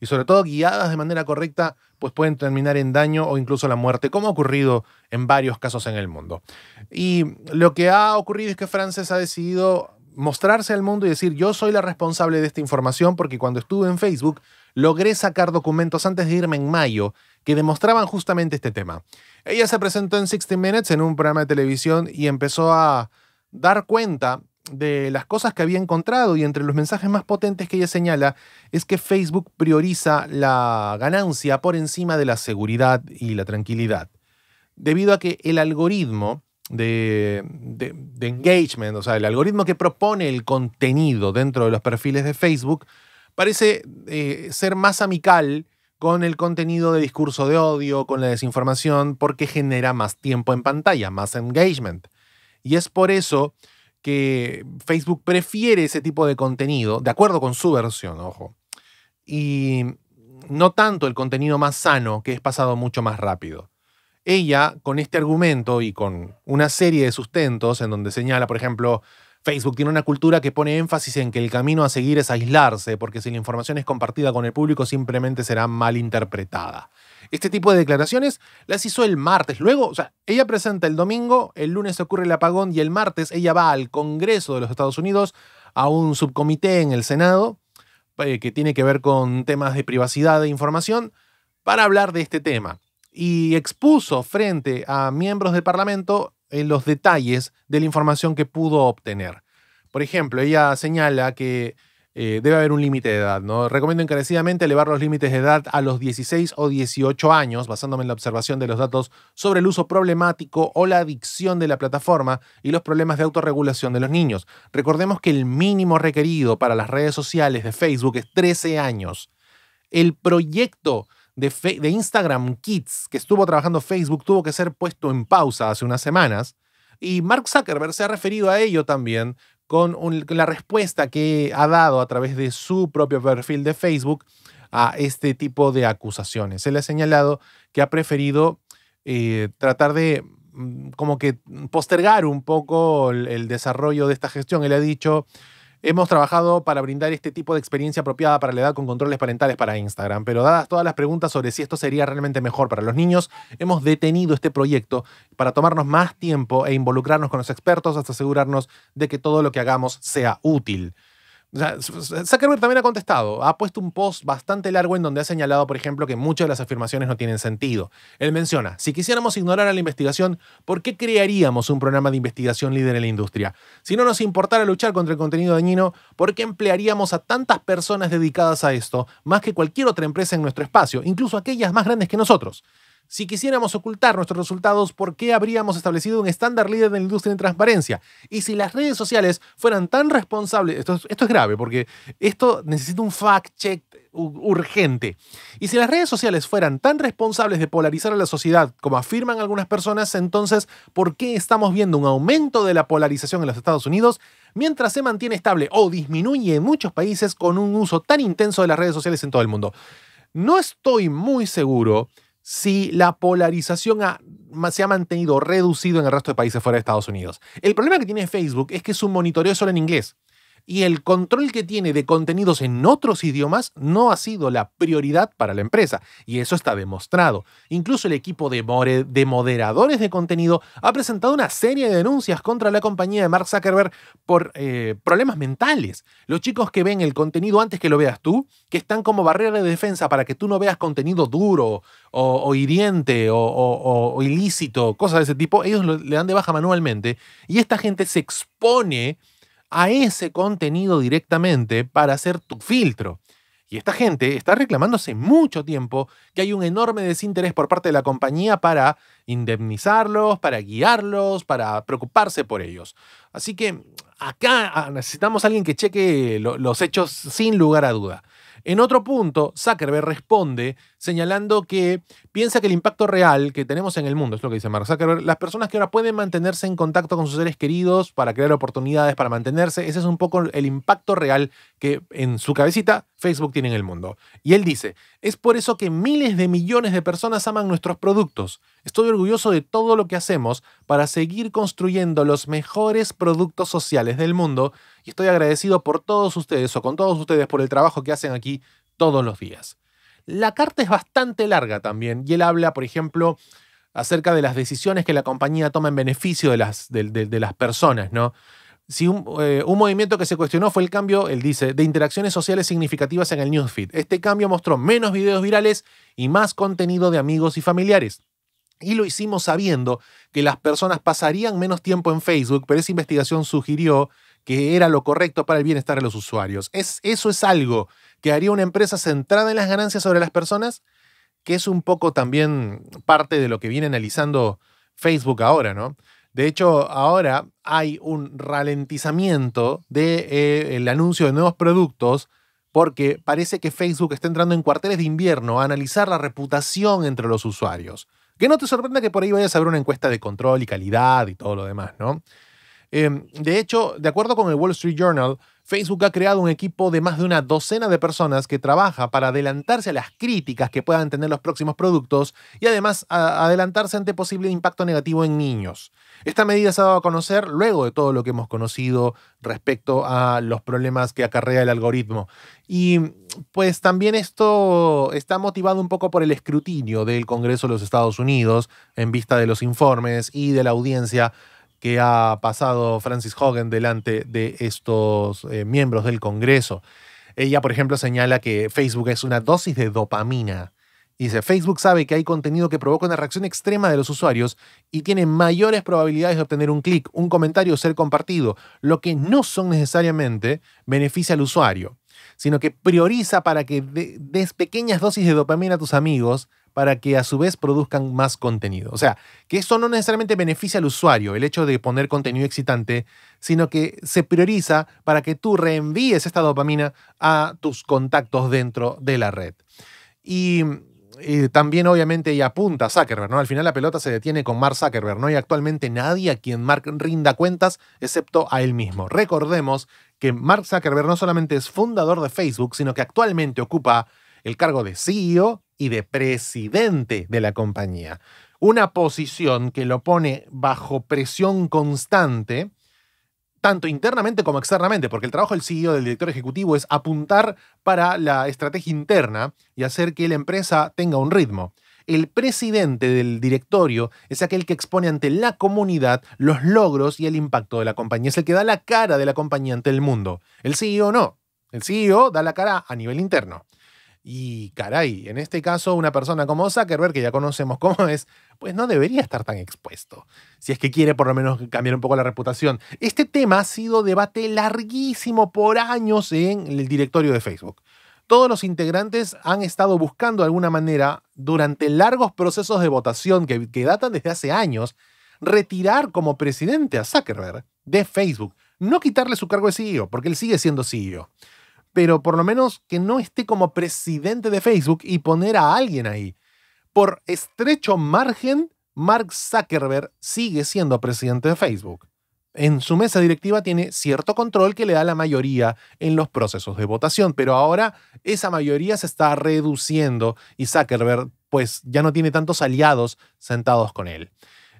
y sobre todo guiadas de manera correcta, pues pueden terminar en daño o incluso la muerte, como ha ocurrido en varios casos en el mundo. Y lo que ha ocurrido es que Frances ha decidido mostrarse al mundo y decir, yo soy la responsable de esta información porque cuando estuve en Facebook logré sacar documentos antes de irme en mayo que demostraban justamente este tema. Ella se presentó en 60 Minutes en un programa de televisión y empezó a dar cuenta de las cosas que había encontrado y entre los mensajes más potentes que ella señala es que Facebook prioriza la ganancia por encima de la seguridad y la tranquilidad, debido a que el algoritmo de, engagement, o sea, el algoritmo que propone el contenido dentro de los perfiles de Facebook, parece eh, ser más amical con el contenido de discurso de odio, con la desinformación, porque genera más tiempo en pantalla, más engagement. Y es por eso que Facebook prefiere ese tipo de contenido, de acuerdo con su versión, ojo. Y no tanto el contenido más sano, que es pasado mucho más rápido. Ella, con este argumento y con una serie de sustentos en donde señala, por ejemplo, Facebook tiene una cultura que pone énfasis en que el camino a seguir es aislarse, porque si la información es compartida con el público simplemente será mal interpretada. Este tipo de declaraciones las hizo el martes. Luego, o sea, ella presenta el domingo, el lunes ocurre el apagón y el martes ella va al Congreso de los Estados Unidos, a un subcomité en el Senado, eh, que tiene que ver con temas de privacidad de información, para hablar de este tema. Y expuso frente a miembros del Parlamento en eh, los detalles de la información que pudo obtener. Por ejemplo, ella señala que eh, debe haber un límite de edad. ¿no? Recomiendo encarecidamente elevar los límites de edad a los 16 o 18 años, basándome en la observación de los datos sobre el uso problemático o la adicción de la plataforma y los problemas de autorregulación de los niños. Recordemos que el mínimo requerido para las redes sociales de Facebook es 13 años. El proyecto de, de Instagram Kids que estuvo trabajando Facebook tuvo que ser puesto en pausa hace unas semanas. Y Mark Zuckerberg se ha referido a ello también con, la respuesta que ha dado a través de su propio perfil de Facebook a este tipo de acusaciones. Él ha señalado que ha preferido eh, tratar de mm, como que postergar un poco el desarrollo de esta gestión. Él ha dicho, Hemos trabajado para brindar este tipo de experiencia apropiada para la edad con controles parentales para Instagram, pero dadas todas las preguntas sobre si esto sería realmente mejor para los niños, hemos detenido este proyecto para tomarnos más tiempo e involucrarnos con los expertos hasta asegurarnos de que todo lo que hagamos sea útil. Zuckerberg también ha contestado, ha puesto un post bastante largo en donde ha señalado, por ejemplo, que muchas de las afirmaciones no tienen sentido. Él menciona, si quisiéramos ignorar a la investigación, ¿por qué crearíamos un programa de investigación líder en la industria? Si no nos importara luchar contra el contenido dañino, ¿por qué emplearíamos a tantas personas dedicadas a esto más que cualquier otra empresa en nuestro espacio, incluso aquellas más grandes que nosotros? Si quisiéramos ocultar nuestros resultados, ¿por qué habríamos establecido un estándar líder de la industria en transparencia? Y si las redes sociales fueran tan responsables, esto, esto es grave porque esto necesita un fact-check urgente. Y si las redes sociales fueran tan responsables de polarizar a la sociedad como afirman algunas personas, entonces, ¿por qué estamos viendo un aumento de la polarización en los Estados Unidos mientras se mantiene estable o disminuye en muchos países con un uso tan intenso de las redes sociales en todo el mundo? No estoy muy seguro si la polarización se ha mantenido reducido en el resto de países fuera de Estados Unidos. El problema que tiene Facebook es que su monitoreo es solo en inglés y el control que tiene de contenidos en otros idiomas no ha sido la prioridad para la empresa, y eso está demostrado. Incluso el equipo de, moderadores de contenido ha presentado una serie de denuncias contra la compañía de Mark Zuckerberg por eh, problemas mentales. Los chicos que ven el contenido antes que lo veas tú, que están como barrera de defensa para que tú no veas contenido duro o, hiriente o, ilícito, cosas de ese tipo, ellos le dan de baja manualmente y esta gente se expone a ese contenido directamente para hacer tu filtro. Y esta gente está reclamando hace mucho tiempo que hay un enorme desinterés por parte de la compañía para indemnizarlos, para guiarlos, para preocuparse por ellos. Así que acá ah, necesitamos a alguien que cheque los hechos sin lugar a duda. En otro punto, Zuckerberg responde señalando que piensa que el impacto real que tenemos en el mundo, es lo que dice Mark Zuckerberg, las personas que ahora pueden mantenerse en contacto con sus seres queridos para crear oportunidades, para mantenerse, ese es un poco el impacto real que en su cabecita Facebook tiene en el mundo. Y él dice, es por eso que miles de millones de personas aman nuestros productos. Estoy orgulloso de todo lo que hacemos para seguir construyendo los mejores productos sociales del mundo y estoy agradecido por todos ustedes o con todos ustedes por el trabajo que hacen aquí todos los días. La carta es bastante larga también y él habla, por ejemplo, acerca de las decisiones que la compañía toma en beneficio de las, de, las personas, ¿no? Si eh, un, movimiento que se cuestionó fue el cambio, él dice, de interacciones sociales significativas en el newsfeed. Este cambio mostró menos videos virales y más contenido de amigos y familiares. Y lo hicimos sabiendo que las personas pasarían menos tiempo en Facebook, pero esa investigación sugirió que era lo correcto para el bienestar de los usuarios. Es, eso es algo que haría una empresa centrada en las ganancias sobre las personas, que es un poco también parte de lo que viene analizando Facebook ahora, ¿no? De hecho, ahora hay un ralentizamiento del de, eh, el anuncio de nuevos productos porque parece que Facebook está entrando en cuarteles de invierno a analizar la reputación entre los usuarios. Que no te sorprenda que por ahí vayas a ver una encuesta de control y calidad y todo lo demás, ¿no? Em, de hecho, de acuerdo con el Wall Street Journal, Facebook ha creado un equipo de más de una docena de personas que trabaja para adelantarse a las críticas que puedan tener los próximos productos y además adelantarse ante posible impacto negativo en niños. Esta medida se ha dado a conocer luego de todo lo que hemos conocido respecto a los problemas que acarrea el algoritmo. Y pues también esto está motivado un poco por el escrutinio del Congreso de los Estados Unidos en vista de los informes y de la audiencia que ha pasado Francis Hogan delante de estos eh, miembros del Congreso. Ella, por ejemplo, señala que Facebook es una dosis de dopamina. Dice, Facebook sabe que hay contenido que provoca una reacción extrema de los usuarios y tiene mayores probabilidades de obtener un clic, un comentario o ser compartido, lo que no son necesariamente beneficia al usuario, sino que prioriza para que des pequeñas dosis de dopamina a tus amigos para que a su vez produzcan más contenido. O sea, que eso no necesariamente beneficia al usuario, el hecho de poner contenido excitante, sino que se prioriza para que tú reenvíes esta dopamina a tus contactos dentro de la red. Y, también obviamente y apunta a Zuckerberg, ¿no? Al final la pelota se detiene con Mark Zuckerberg, ¿no? Y actualmente nadie a quien Mark rinda cuentas excepto a él mismo. Recordemos que Mark Zuckerberg no solamente es fundador de Facebook, sino que actualmente ocupa el cargo de CEO y de presidente de la compañía. Una posición que lo pone bajo presión constante, tanto internamente como externamente, porque el trabajo del CEO, del director ejecutivo, es apuntar para la estrategia interna y hacer que la empresa tenga un ritmo. El presidente del directorio es aquel que expone ante la comunidad los logros y el impacto de la compañía. Es el que da la cara de la compañía ante el mundo. El CEO no. El CEO da la cara a nivel interno. Y caray, en este caso una persona como Zuckerberg, que ya conocemos cómo es, pues no debería estar tan expuesto, si es que quiere por lo menos cambiar un poco la reputación. Este tema ha sido debate larguísimo por años en el directorio de Facebook. Todos los integrantes han estado buscando de alguna manera, durante largos procesos de votación que, datan desde hace años, retirar como presidente a Zuckerberg de Facebook, no quitarle su cargo de CEO, porque él sigue siendo CEO pero por lo menos que no esté como presidente de Facebook y poner a alguien ahí. Por estrecho margen, Mark Zuckerberg sigue siendo presidente de Facebook. En su mesa directiva tiene cierto control que le da la mayoría en los procesos de votación, pero ahora esa mayoría se está reduciendo y Zuckerberg pues ya no tiene tantos aliados sentados con él.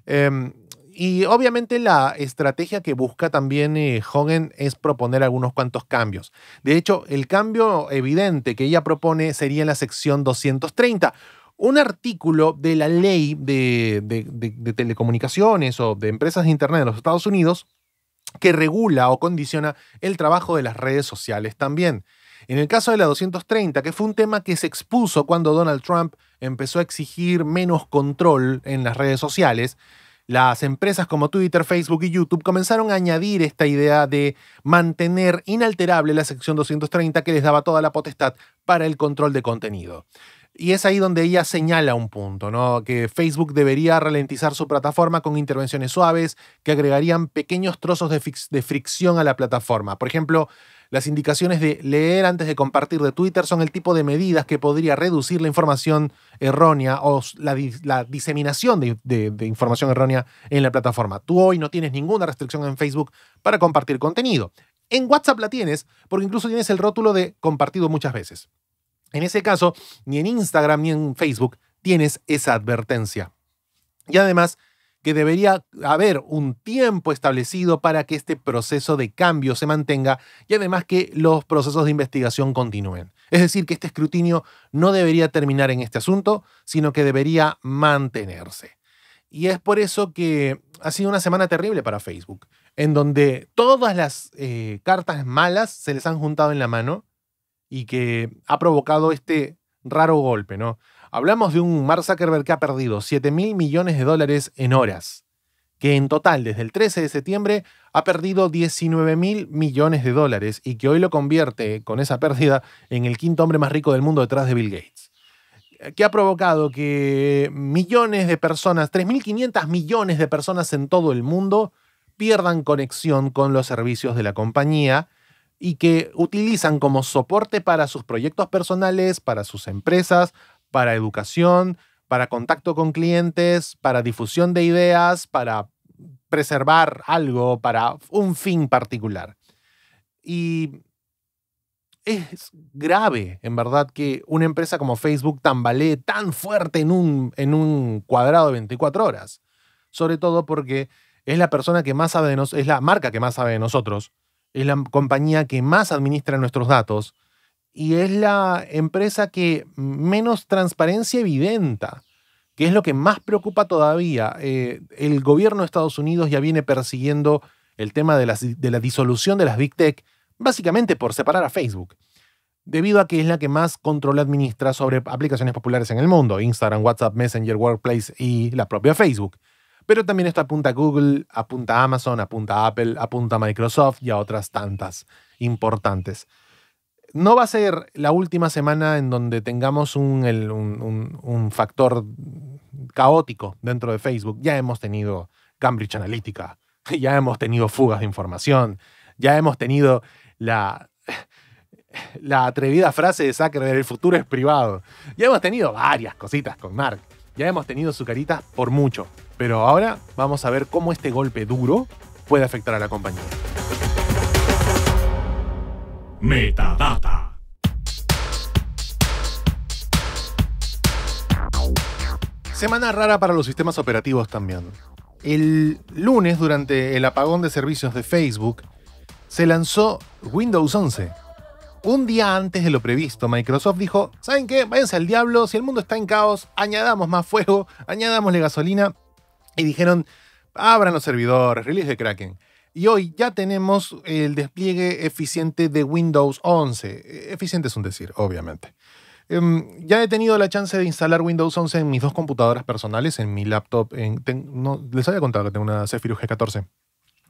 Em, y obviamente la estrategia que busca también eh, Hogan es proponer algunos cuantos cambios. De hecho, el cambio evidente que ella propone sería en la sección 230 un artículo de la ley de, de, telecomunicaciones o de empresas de Internet de los Estados Unidos que regula o condiciona el trabajo de las redes sociales también. En el caso de la 230, que fue un tema que se expuso cuando Donald Trump empezó a exigir menos control en las redes sociales, las empresas como Twitter, Facebook y YouTube comenzaron a añadir esta idea de mantener inalterable la sección 230 que les daba toda la potestad para el control de contenido. Y es ahí donde ella señala un punto, ¿no? Que Facebook debería ralentizar su plataforma con intervenciones suaves que agregarían pequeños trozos de, de fricción a la plataforma. Por ejemplo, las indicaciones de leer antes de compartir de Twitter son el tipo de medidas que podría reducir la información errónea o la, diseminación de, de, información errónea en la plataforma. Tú hoy no tienes ninguna restricción en Facebook para compartir contenido. En WhatsApp la tienes porque incluso tienes el rótulo de compartido muchas veces. En ese caso, ni en Instagram ni en Facebook tienes esa advertencia. Y además, debería haber un tiempo establecido para que este proceso de cambio se mantenga y además que los procesos de investigación continúen. Es decir, que este escrutinio no debería terminar en este asunto, sino que debería mantenerse. Y es por eso que ha sido una semana terrible para Facebook, en donde todas las eh, cartas malas se les han juntado en la mano y que ha provocado este raro golpe, ¿no? Hablamos de un Mark Zuckerberg que ha perdido 7 mil millones de dólares en horas, que en total desde el 13 de septiembre ha perdido 19 mil millones de dólares y que hoy lo convierte con esa pérdida en el quinto hombre más rico del mundo detrás de Bill Gates eh, que ha provocado que millones de personas, 3.500 millones de personas en todo el mundo, pierdan conexión con los servicios de la compañía y que utilizan como soporte para sus proyectos personales, para sus empresas, para educación, para contacto con clientes, para difusión de ideas, para preservar algo, para un fin particular. Y es grave, en verdad, que una empresa como Facebook tambalee tan fuerte en un, en un cuadrado de 24 horas. Sobre todo porque es la persona que más sabe de nosotros, es la marca que más sabe de nosotros, es la compañía que más administra nuestros datos, y es la empresa que menos transparencia evidenta, que es lo que más preocupa todavía. Eh, el gobierno de Estados Unidos ya viene persiguiendo el tema de, la disolución de las Big Tech, básicamente por separar a Facebook, debido a que es la que más control administra sobre aplicaciones populares en el mundo, Instagram, WhatsApp, Messenger, Workplace y la propia Facebook. Pero también esto apunta a Google, apunta a Amazon, apunta a Apple, apunta a Microsoft y a otras tantas importantes no va a ser la última semana en donde tengamos un, factor caótico dentro de Facebook. Ya hemos tenido Cambridge Analytica, ya hemos tenido fugas de información, ya hemos tenido la, la atrevida frase de Zuckerberg, el futuro es privado. Ya hemos tenido varias cositas con Mark, ya hemos tenido su carita por mucho, pero ahora vamos a ver cómo este golpe duro puede afectar a la compañía. Metadata. Semana rara para los sistemas operativos también. El lunes, durante el apagón de servicios de Facebook, se lanzó Windows 11. Un día antes de lo previsto, Microsoft dijo, ¿saben qué? Váyanse al diablo, si el mundo está en caos, añadamos más fuego, añadamosle gasolina. Y dijeron, abran los servidores, release de Kraken. Y hoy ya tenemos el despliegue eficiente de Windows 11. E, eficiente es un decir, obviamente. Em, ya he tenido la chance de instalar Windows 11 en mis dos computadoras personales, en mi laptop. les había contado que tengo una Zephyrus G14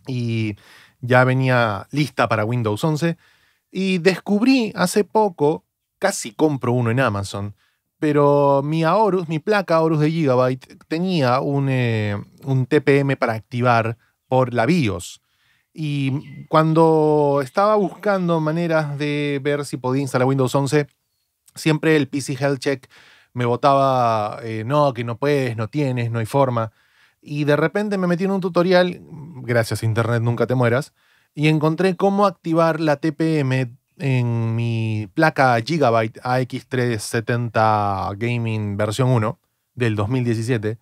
y ya venía lista para Windows 11. Y descubrí hace poco, casi compro uno en Amazon, pero mi Aorus, mi placa Aorus de Gigabyte, tenía un, eh, un TPM para activar por la BIOS. Y cuando estaba buscando maneras de ver si podía instalar Windows 11, siempre el PC Health Check me votaba, eh, no, que no puedes, no tienes, no hay forma. Y de repente me metí en un tutorial, gracias a Internet nunca te mueras, y encontré cómo activar la TPM en mi placa Gigabyte AX370 Gaming versión 1 del 2017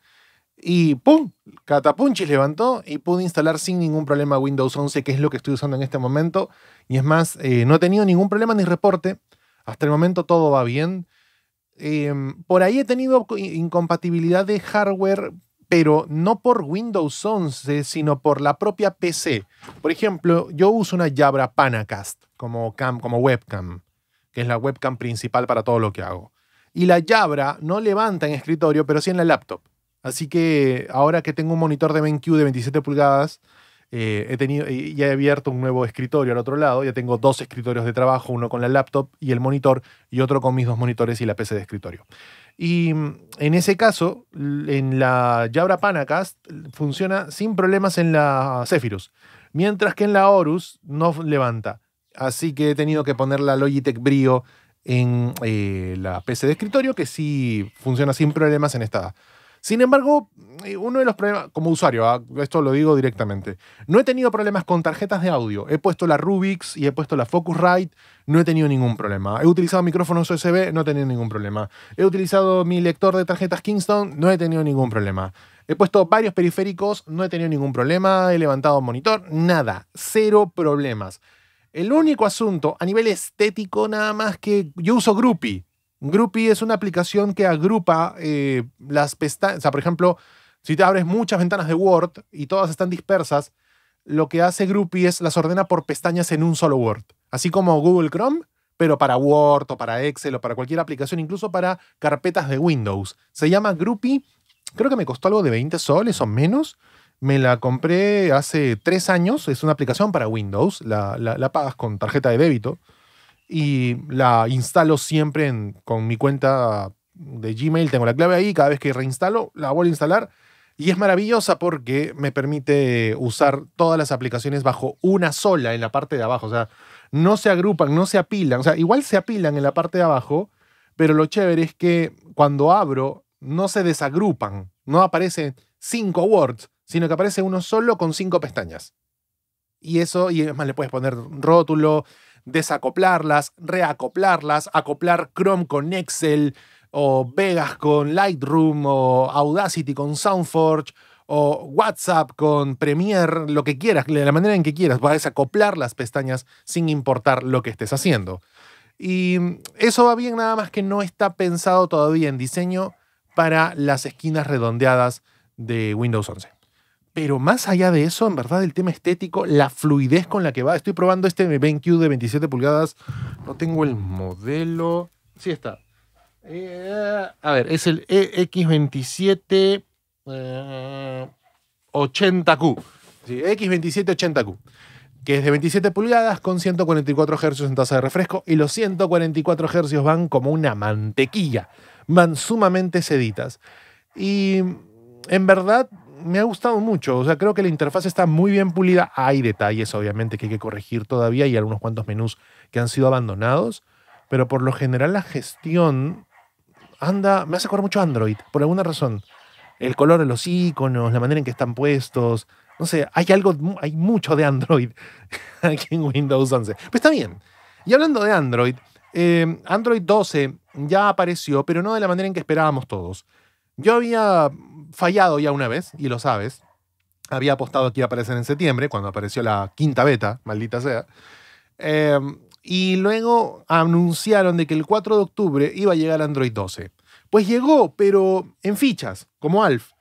y ¡pum! Catapunchis levantó y pude instalar sin ningún problema Windows 11, que es lo que estoy usando en este momento. Y es más, eh, no he tenido ningún problema ni reporte. Hasta el momento todo va bien. Em, por ahí he tenido incompatibilidad de hardware, pero no por Windows 11, sino por la propia PC. Por ejemplo, yo uso una Jabra Panacast como, cam, como webcam, que es la webcam principal para todo lo que hago. Y la Jabra no levanta en escritorio, pero sí en la laptop. Así que ahora que tengo un monitor de BenQ de 27 pulgadas, eh, he tenido, ya he abierto un nuevo escritorio al otro lado, ya tengo dos escritorios de trabajo, uno con la laptop y el monitor y otro con mis dos monitores y la PC de escritorio. Y mm, en ese caso, en la Jabra Panacast funciona sin problemas en la Zephyrus, mientras que en la Horus no levanta. Así que he tenido que poner la Logitech Brio en eh, la PC de escritorio, que sí funciona sin problemas en esta sin embargo, eh, uno de los problemas, como usuario, ah, esto lo digo directamente, no he tenido problemas con tarjetas de audio. He puesto la Rubix y he puesto la Focusrite, no he tenido ningún problema. He utilizado micrófonos USB, no he tenido ningún problema. He utilizado mi lector de tarjetas Kingston, no he tenido ningún problema. He puesto varios periféricos, no he tenido ningún problema. He levantado monitor, nada, cero problemas. El único asunto a nivel estético nada más que yo uso Groupie. Groupie es una aplicación que agrupa eh, las pestañas. O sea, por ejemplo, si te abres muchas ventanas de Word y todas están dispersas, lo que hace Groupie es las ordena por pestañas en un solo Word. Así como Google Chrome, pero para Word o para Excel o para cualquier aplicación, incluso para carpetas de Windows. Se llama Groupie. Creo que me costó algo de 20 soles o menos. Me la compré hace tres años. Es una aplicación para Windows. la pagas con tarjeta de débito y la instalo siempre con mi cuenta de Gmail. Tengo la clave ahí, cada vez que reinstalo, la vuelvo a instalar. Y es maravillosa porque me permite usar todas las aplicaciones bajo una sola en la parte de abajo. O sea, no se agrupan, no se apilan. O sea, igual se apilan en la parte de abajo, pero lo chévere es que cuando abro, no se desagrupan. No aparecen cinco words, sino que aparece uno solo con cinco pestañas. Y eso, y además le puedes poner rótulo, desacoplarlas, reacoplarlas, acoplar Chrome con Excel o Vegas con Lightroom o Audacity con Soundforge o WhatsApp con Premiere, lo que quieras, de la manera en que quieras, vas a desacoplar las pestañas sin importar lo que estés haciendo. Y eso va bien nada más que no está pensado todavía en diseño para las esquinas redondeadas de Windows 11. Pero más allá de eso, en verdad, el tema estético, la fluidez con la que va. Estoy probando este BenQ de 27 pulgadas. No tengo el modelo. Sí está. Eh, a ver, es el EX27 eh, q Sí, e X2780Q. Que es de 27 pulgadas con 144 Hz en tasa de refresco. Y los 144 Hz van como una mantequilla. Van sumamente seditas. Y en verdad me ha gustado mucho. O sea, creo que la interfaz está muy bien pulida. Hay detalles, obviamente, que hay que corregir todavía y algunos cuantos menús que han sido abandonados. Pero por lo general la gestión anda, me hace acordar mucho Android, por alguna razón. El color de los iconos, la manera en que están puestos. No sé, hay algo, hay mucho de Android aquí en Windows 11. Pero está bien. Y hablando de Android, em, Android 12 ya apareció, pero no de la manera en que esperábamos todos. Yo había fallado ya una vez, y lo sabes. Había apostado que iba a aparecer en septiembre, cuando apareció la quinta beta, maldita sea. Em, y luego anunciaron de que el 4 de octubre iba a llegar Android 12. Pues llegó, pero en fichas, como ALF.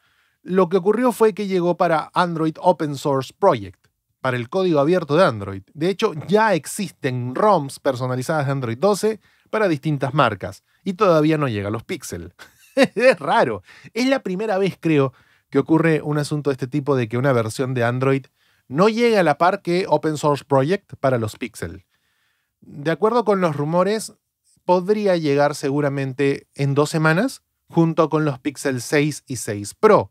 Lo que ocurrió fue que llegó para Android Open Source Project, para el código abierto de Android. De hecho, ya existen ROMs personalizadas de Android 12 para distintas marcas y todavía no llega a los Pixel. es raro. Es la primera vez, creo, que ocurre un asunto de este tipo de que una versión de Android no llega a la par que Open Source Project para los Pixel. De acuerdo con los rumores, podría llegar seguramente en dos semanas, junto con los Pixel 6 y 6 Pro,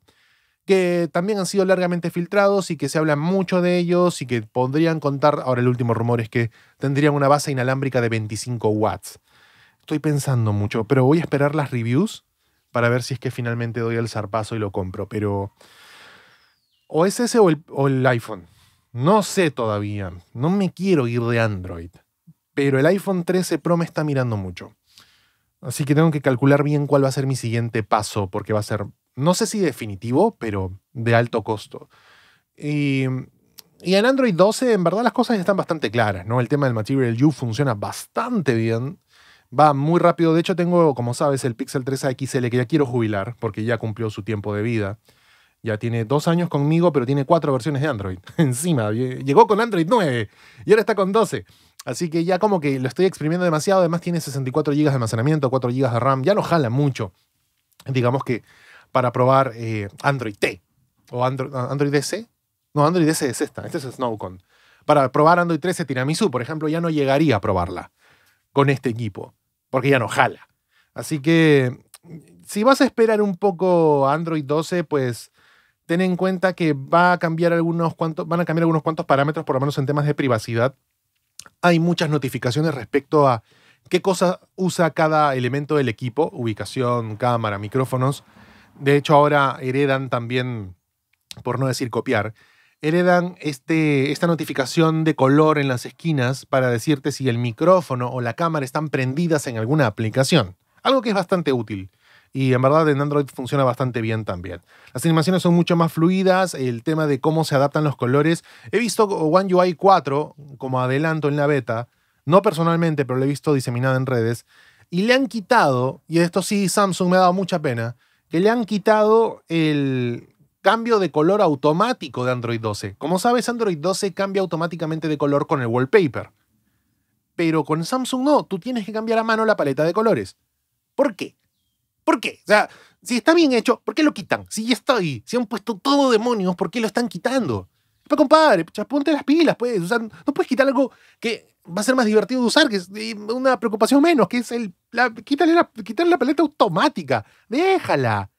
que también han sido largamente filtrados y que se habla mucho de ellos y que podrían contar, ahora el último rumor es que tendrían una base inalámbrica de 25 watts. Estoy pensando mucho, pero voy a esperar las reviews para ver si es que finalmente doy el zarpazo y lo compro. Pero o es ese o el, iPhone. No sé todavía. No me quiero ir de Android. Pero el iPhone 13 Pro me está mirando mucho. Así que tengo que calcular bien cuál va a ser mi siguiente paso, porque va a ser, no sé si definitivo, pero de alto costo. Y, en Android 12, en verdad, las cosas están bastante claras, ¿no? El tema del Material U funciona bastante bien va muy rápido. De hecho, tengo, como sabes, el Pixel 3 XL que ya quiero jubilar porque ya cumplió su tiempo de vida. Ya tiene dos años conmigo, pero tiene cuatro versiones de Android. Encima, llegó con Android 9 y ahora está con 12. Así que ya como que lo estoy exprimiendo demasiado. Además tiene 64 GB de almacenamiento, 4 GB de RAM. Ya lo jala mucho. Digamos que para probar eh, Android T o Android, Android No, Android DC es esta. Este es Snowcon. Para probar Android 13 Tiramisu, por ejemplo, ya no llegaría a probarla con este equipo porque ya no jala. Así que si vas a esperar un poco Android 12, pues ten en cuenta que va a cambiar algunos cuantos, van a cambiar algunos cuantos parámetros, por lo menos en temas de privacidad. Hay muchas notificaciones respecto a qué cosa usa cada elemento del equipo, ubicación, cámara, micrófonos. De hecho, ahora heredan también, por no decir copiar, heredan este, esta notificación de color en las esquinas para decirte si el micrófono o la cámara están prendidas en alguna aplicación. Algo que es bastante útil. Y en verdad en Android funciona bastante bien también. Las animaciones son mucho más fluidas, el tema de cómo se adaptan los colores. He visto One UI 4 como adelanto en la beta, no personalmente, pero lo he visto diseminado en redes. Y le han quitado, y esto sí Samsung me ha dado mucha pena, que le han quitado el, cambio de color automático de Android 12. Como sabes, Android 12 cambia automáticamente de color con el wallpaper. Pero con Samsung no, tú tienes que cambiar a mano la paleta de colores. ¿Por qué? ¿Por qué? O sea, si está bien hecho, ¿por qué lo quitan? Si ya está ahí, si han puesto todo demonios, ¿por qué lo están quitando? Pues compadre, ponte las pilas, pues. O no puedes quitar algo que va a ser más divertido de usar, que es eh, una preocupación menos, que es el. La, la, quitarle la paleta automática. Déjala.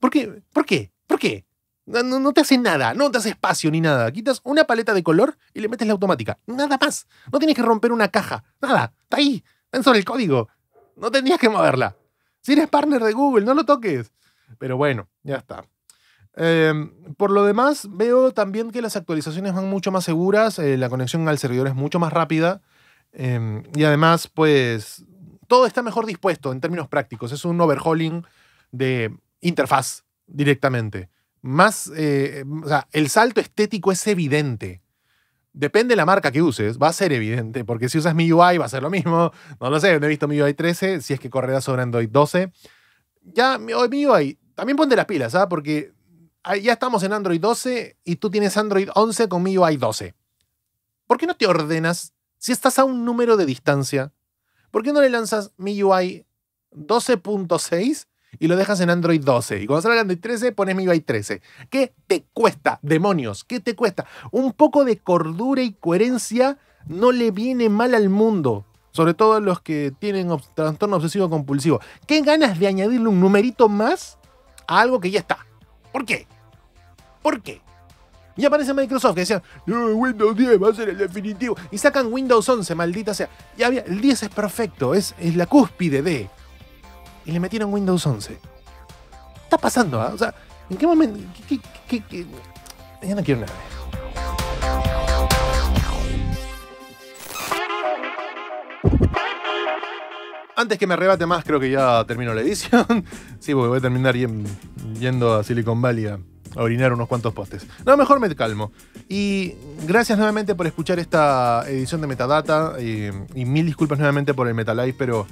¿Por qué? ¿Por qué? ¿Por qué? No, te hace nada, no te hace espacio ni nada. Quitas una paleta de color y le metes la automática. Nada más. No tienes que romper una caja. Nada. Está ahí. Está sobre el código. No tendrías que moverla. Si eres partner de Google, no lo toques. Pero bueno, ya está. Em, por lo demás, veo también que las actualizaciones van mucho más seguras, eh, la conexión al servidor es mucho más rápida em, y además, pues, todo está mejor dispuesto en términos prácticos. Es un overhauling de interfaz directamente más, eh, o sea, el salto estético es evidente. Depende de la marca que uses, va a ser evidente, porque si usas MIUI va a ser lo mismo. No lo sé, no he visto MIUI 13, si es que correrá sobre Android 12. Ya, MIUI, también ponte las pilas, ¿ah? Porque ya estamos en Android 12 y tú tienes Android 11 con MIUI 12. ¿Por qué no te ordenas si estás a un número de distancia? ¿Por qué no le lanzas MIUI 12.6 y lo dejas en Android 12. Y cuando sale Android 13, pones MIUI 13. ¿Qué te cuesta, demonios? ¿Qué te cuesta? Un poco de cordura y coherencia no le viene mal al mundo. Sobre todo a los que tienen trastorno obsesivo compulsivo. ¿Qué ganas de añadirle un numerito más a algo que ya está? ¿Por qué? ¿Por qué? Y aparece Microsoft que decía, Windows 10 va a ser el definitivo. Y sacan Windows 11, maldita sea. ya había, el 10 es perfecto, es, es la cúspide de y le metieron Windows 11. Está pasando, ¿ah? O sea, ¿en qué momento? ¿Qué, qué, qué, ya no quiero nada. Antes que me arrebate más, creo que ya termino la edición. sí, porque voy a terminar yendo a Silicon Valley a, orinar unos cuantos postes. No, mejor me calmo. Y gracias nuevamente por escuchar esta edición de Metadata. Y, y mil disculpas nuevamente por el Metalife, pero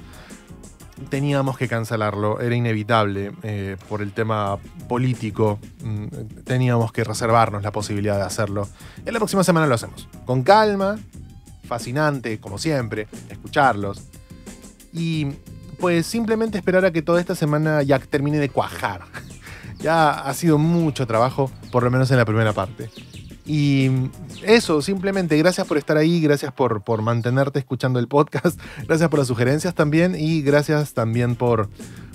teníamos que cancelarlo, era inevitable eh, por el tema político, mm, teníamos que reservarnos la posibilidad de hacerlo. En la próxima semana lo hacemos, con calma, fascinante, como siempre, escucharlos. Y pues simplemente esperar a que toda esta semana ya termine de cuajar. ya ha sido mucho trabajo, por lo menos en la primera parte. Y eso, simplemente, gracias por estar ahí, gracias por, por mantenerte escuchando el podcast, gracias por las sugerencias también y gracias también por,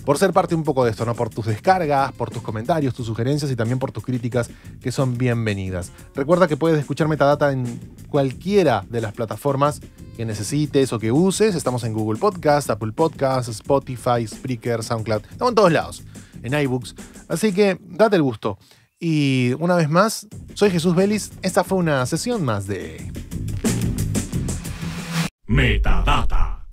por ser parte un poco de esto, ¿no? Por tus descargas, por tus comentarios, tus sugerencias y también por tus críticas que son bienvenidas. Recuerda que puedes escuchar Metadata en cualquiera de las plataformas que necesites o que uses. Estamos en Google Podcast, Apple Podcast, Spotify, Spreaker, SoundCloud. Estamos en todos lados, en iBooks. Así que date el gusto. Y una vez más, soy Jesús Vélez. Esta fue una sesión más de Metadata.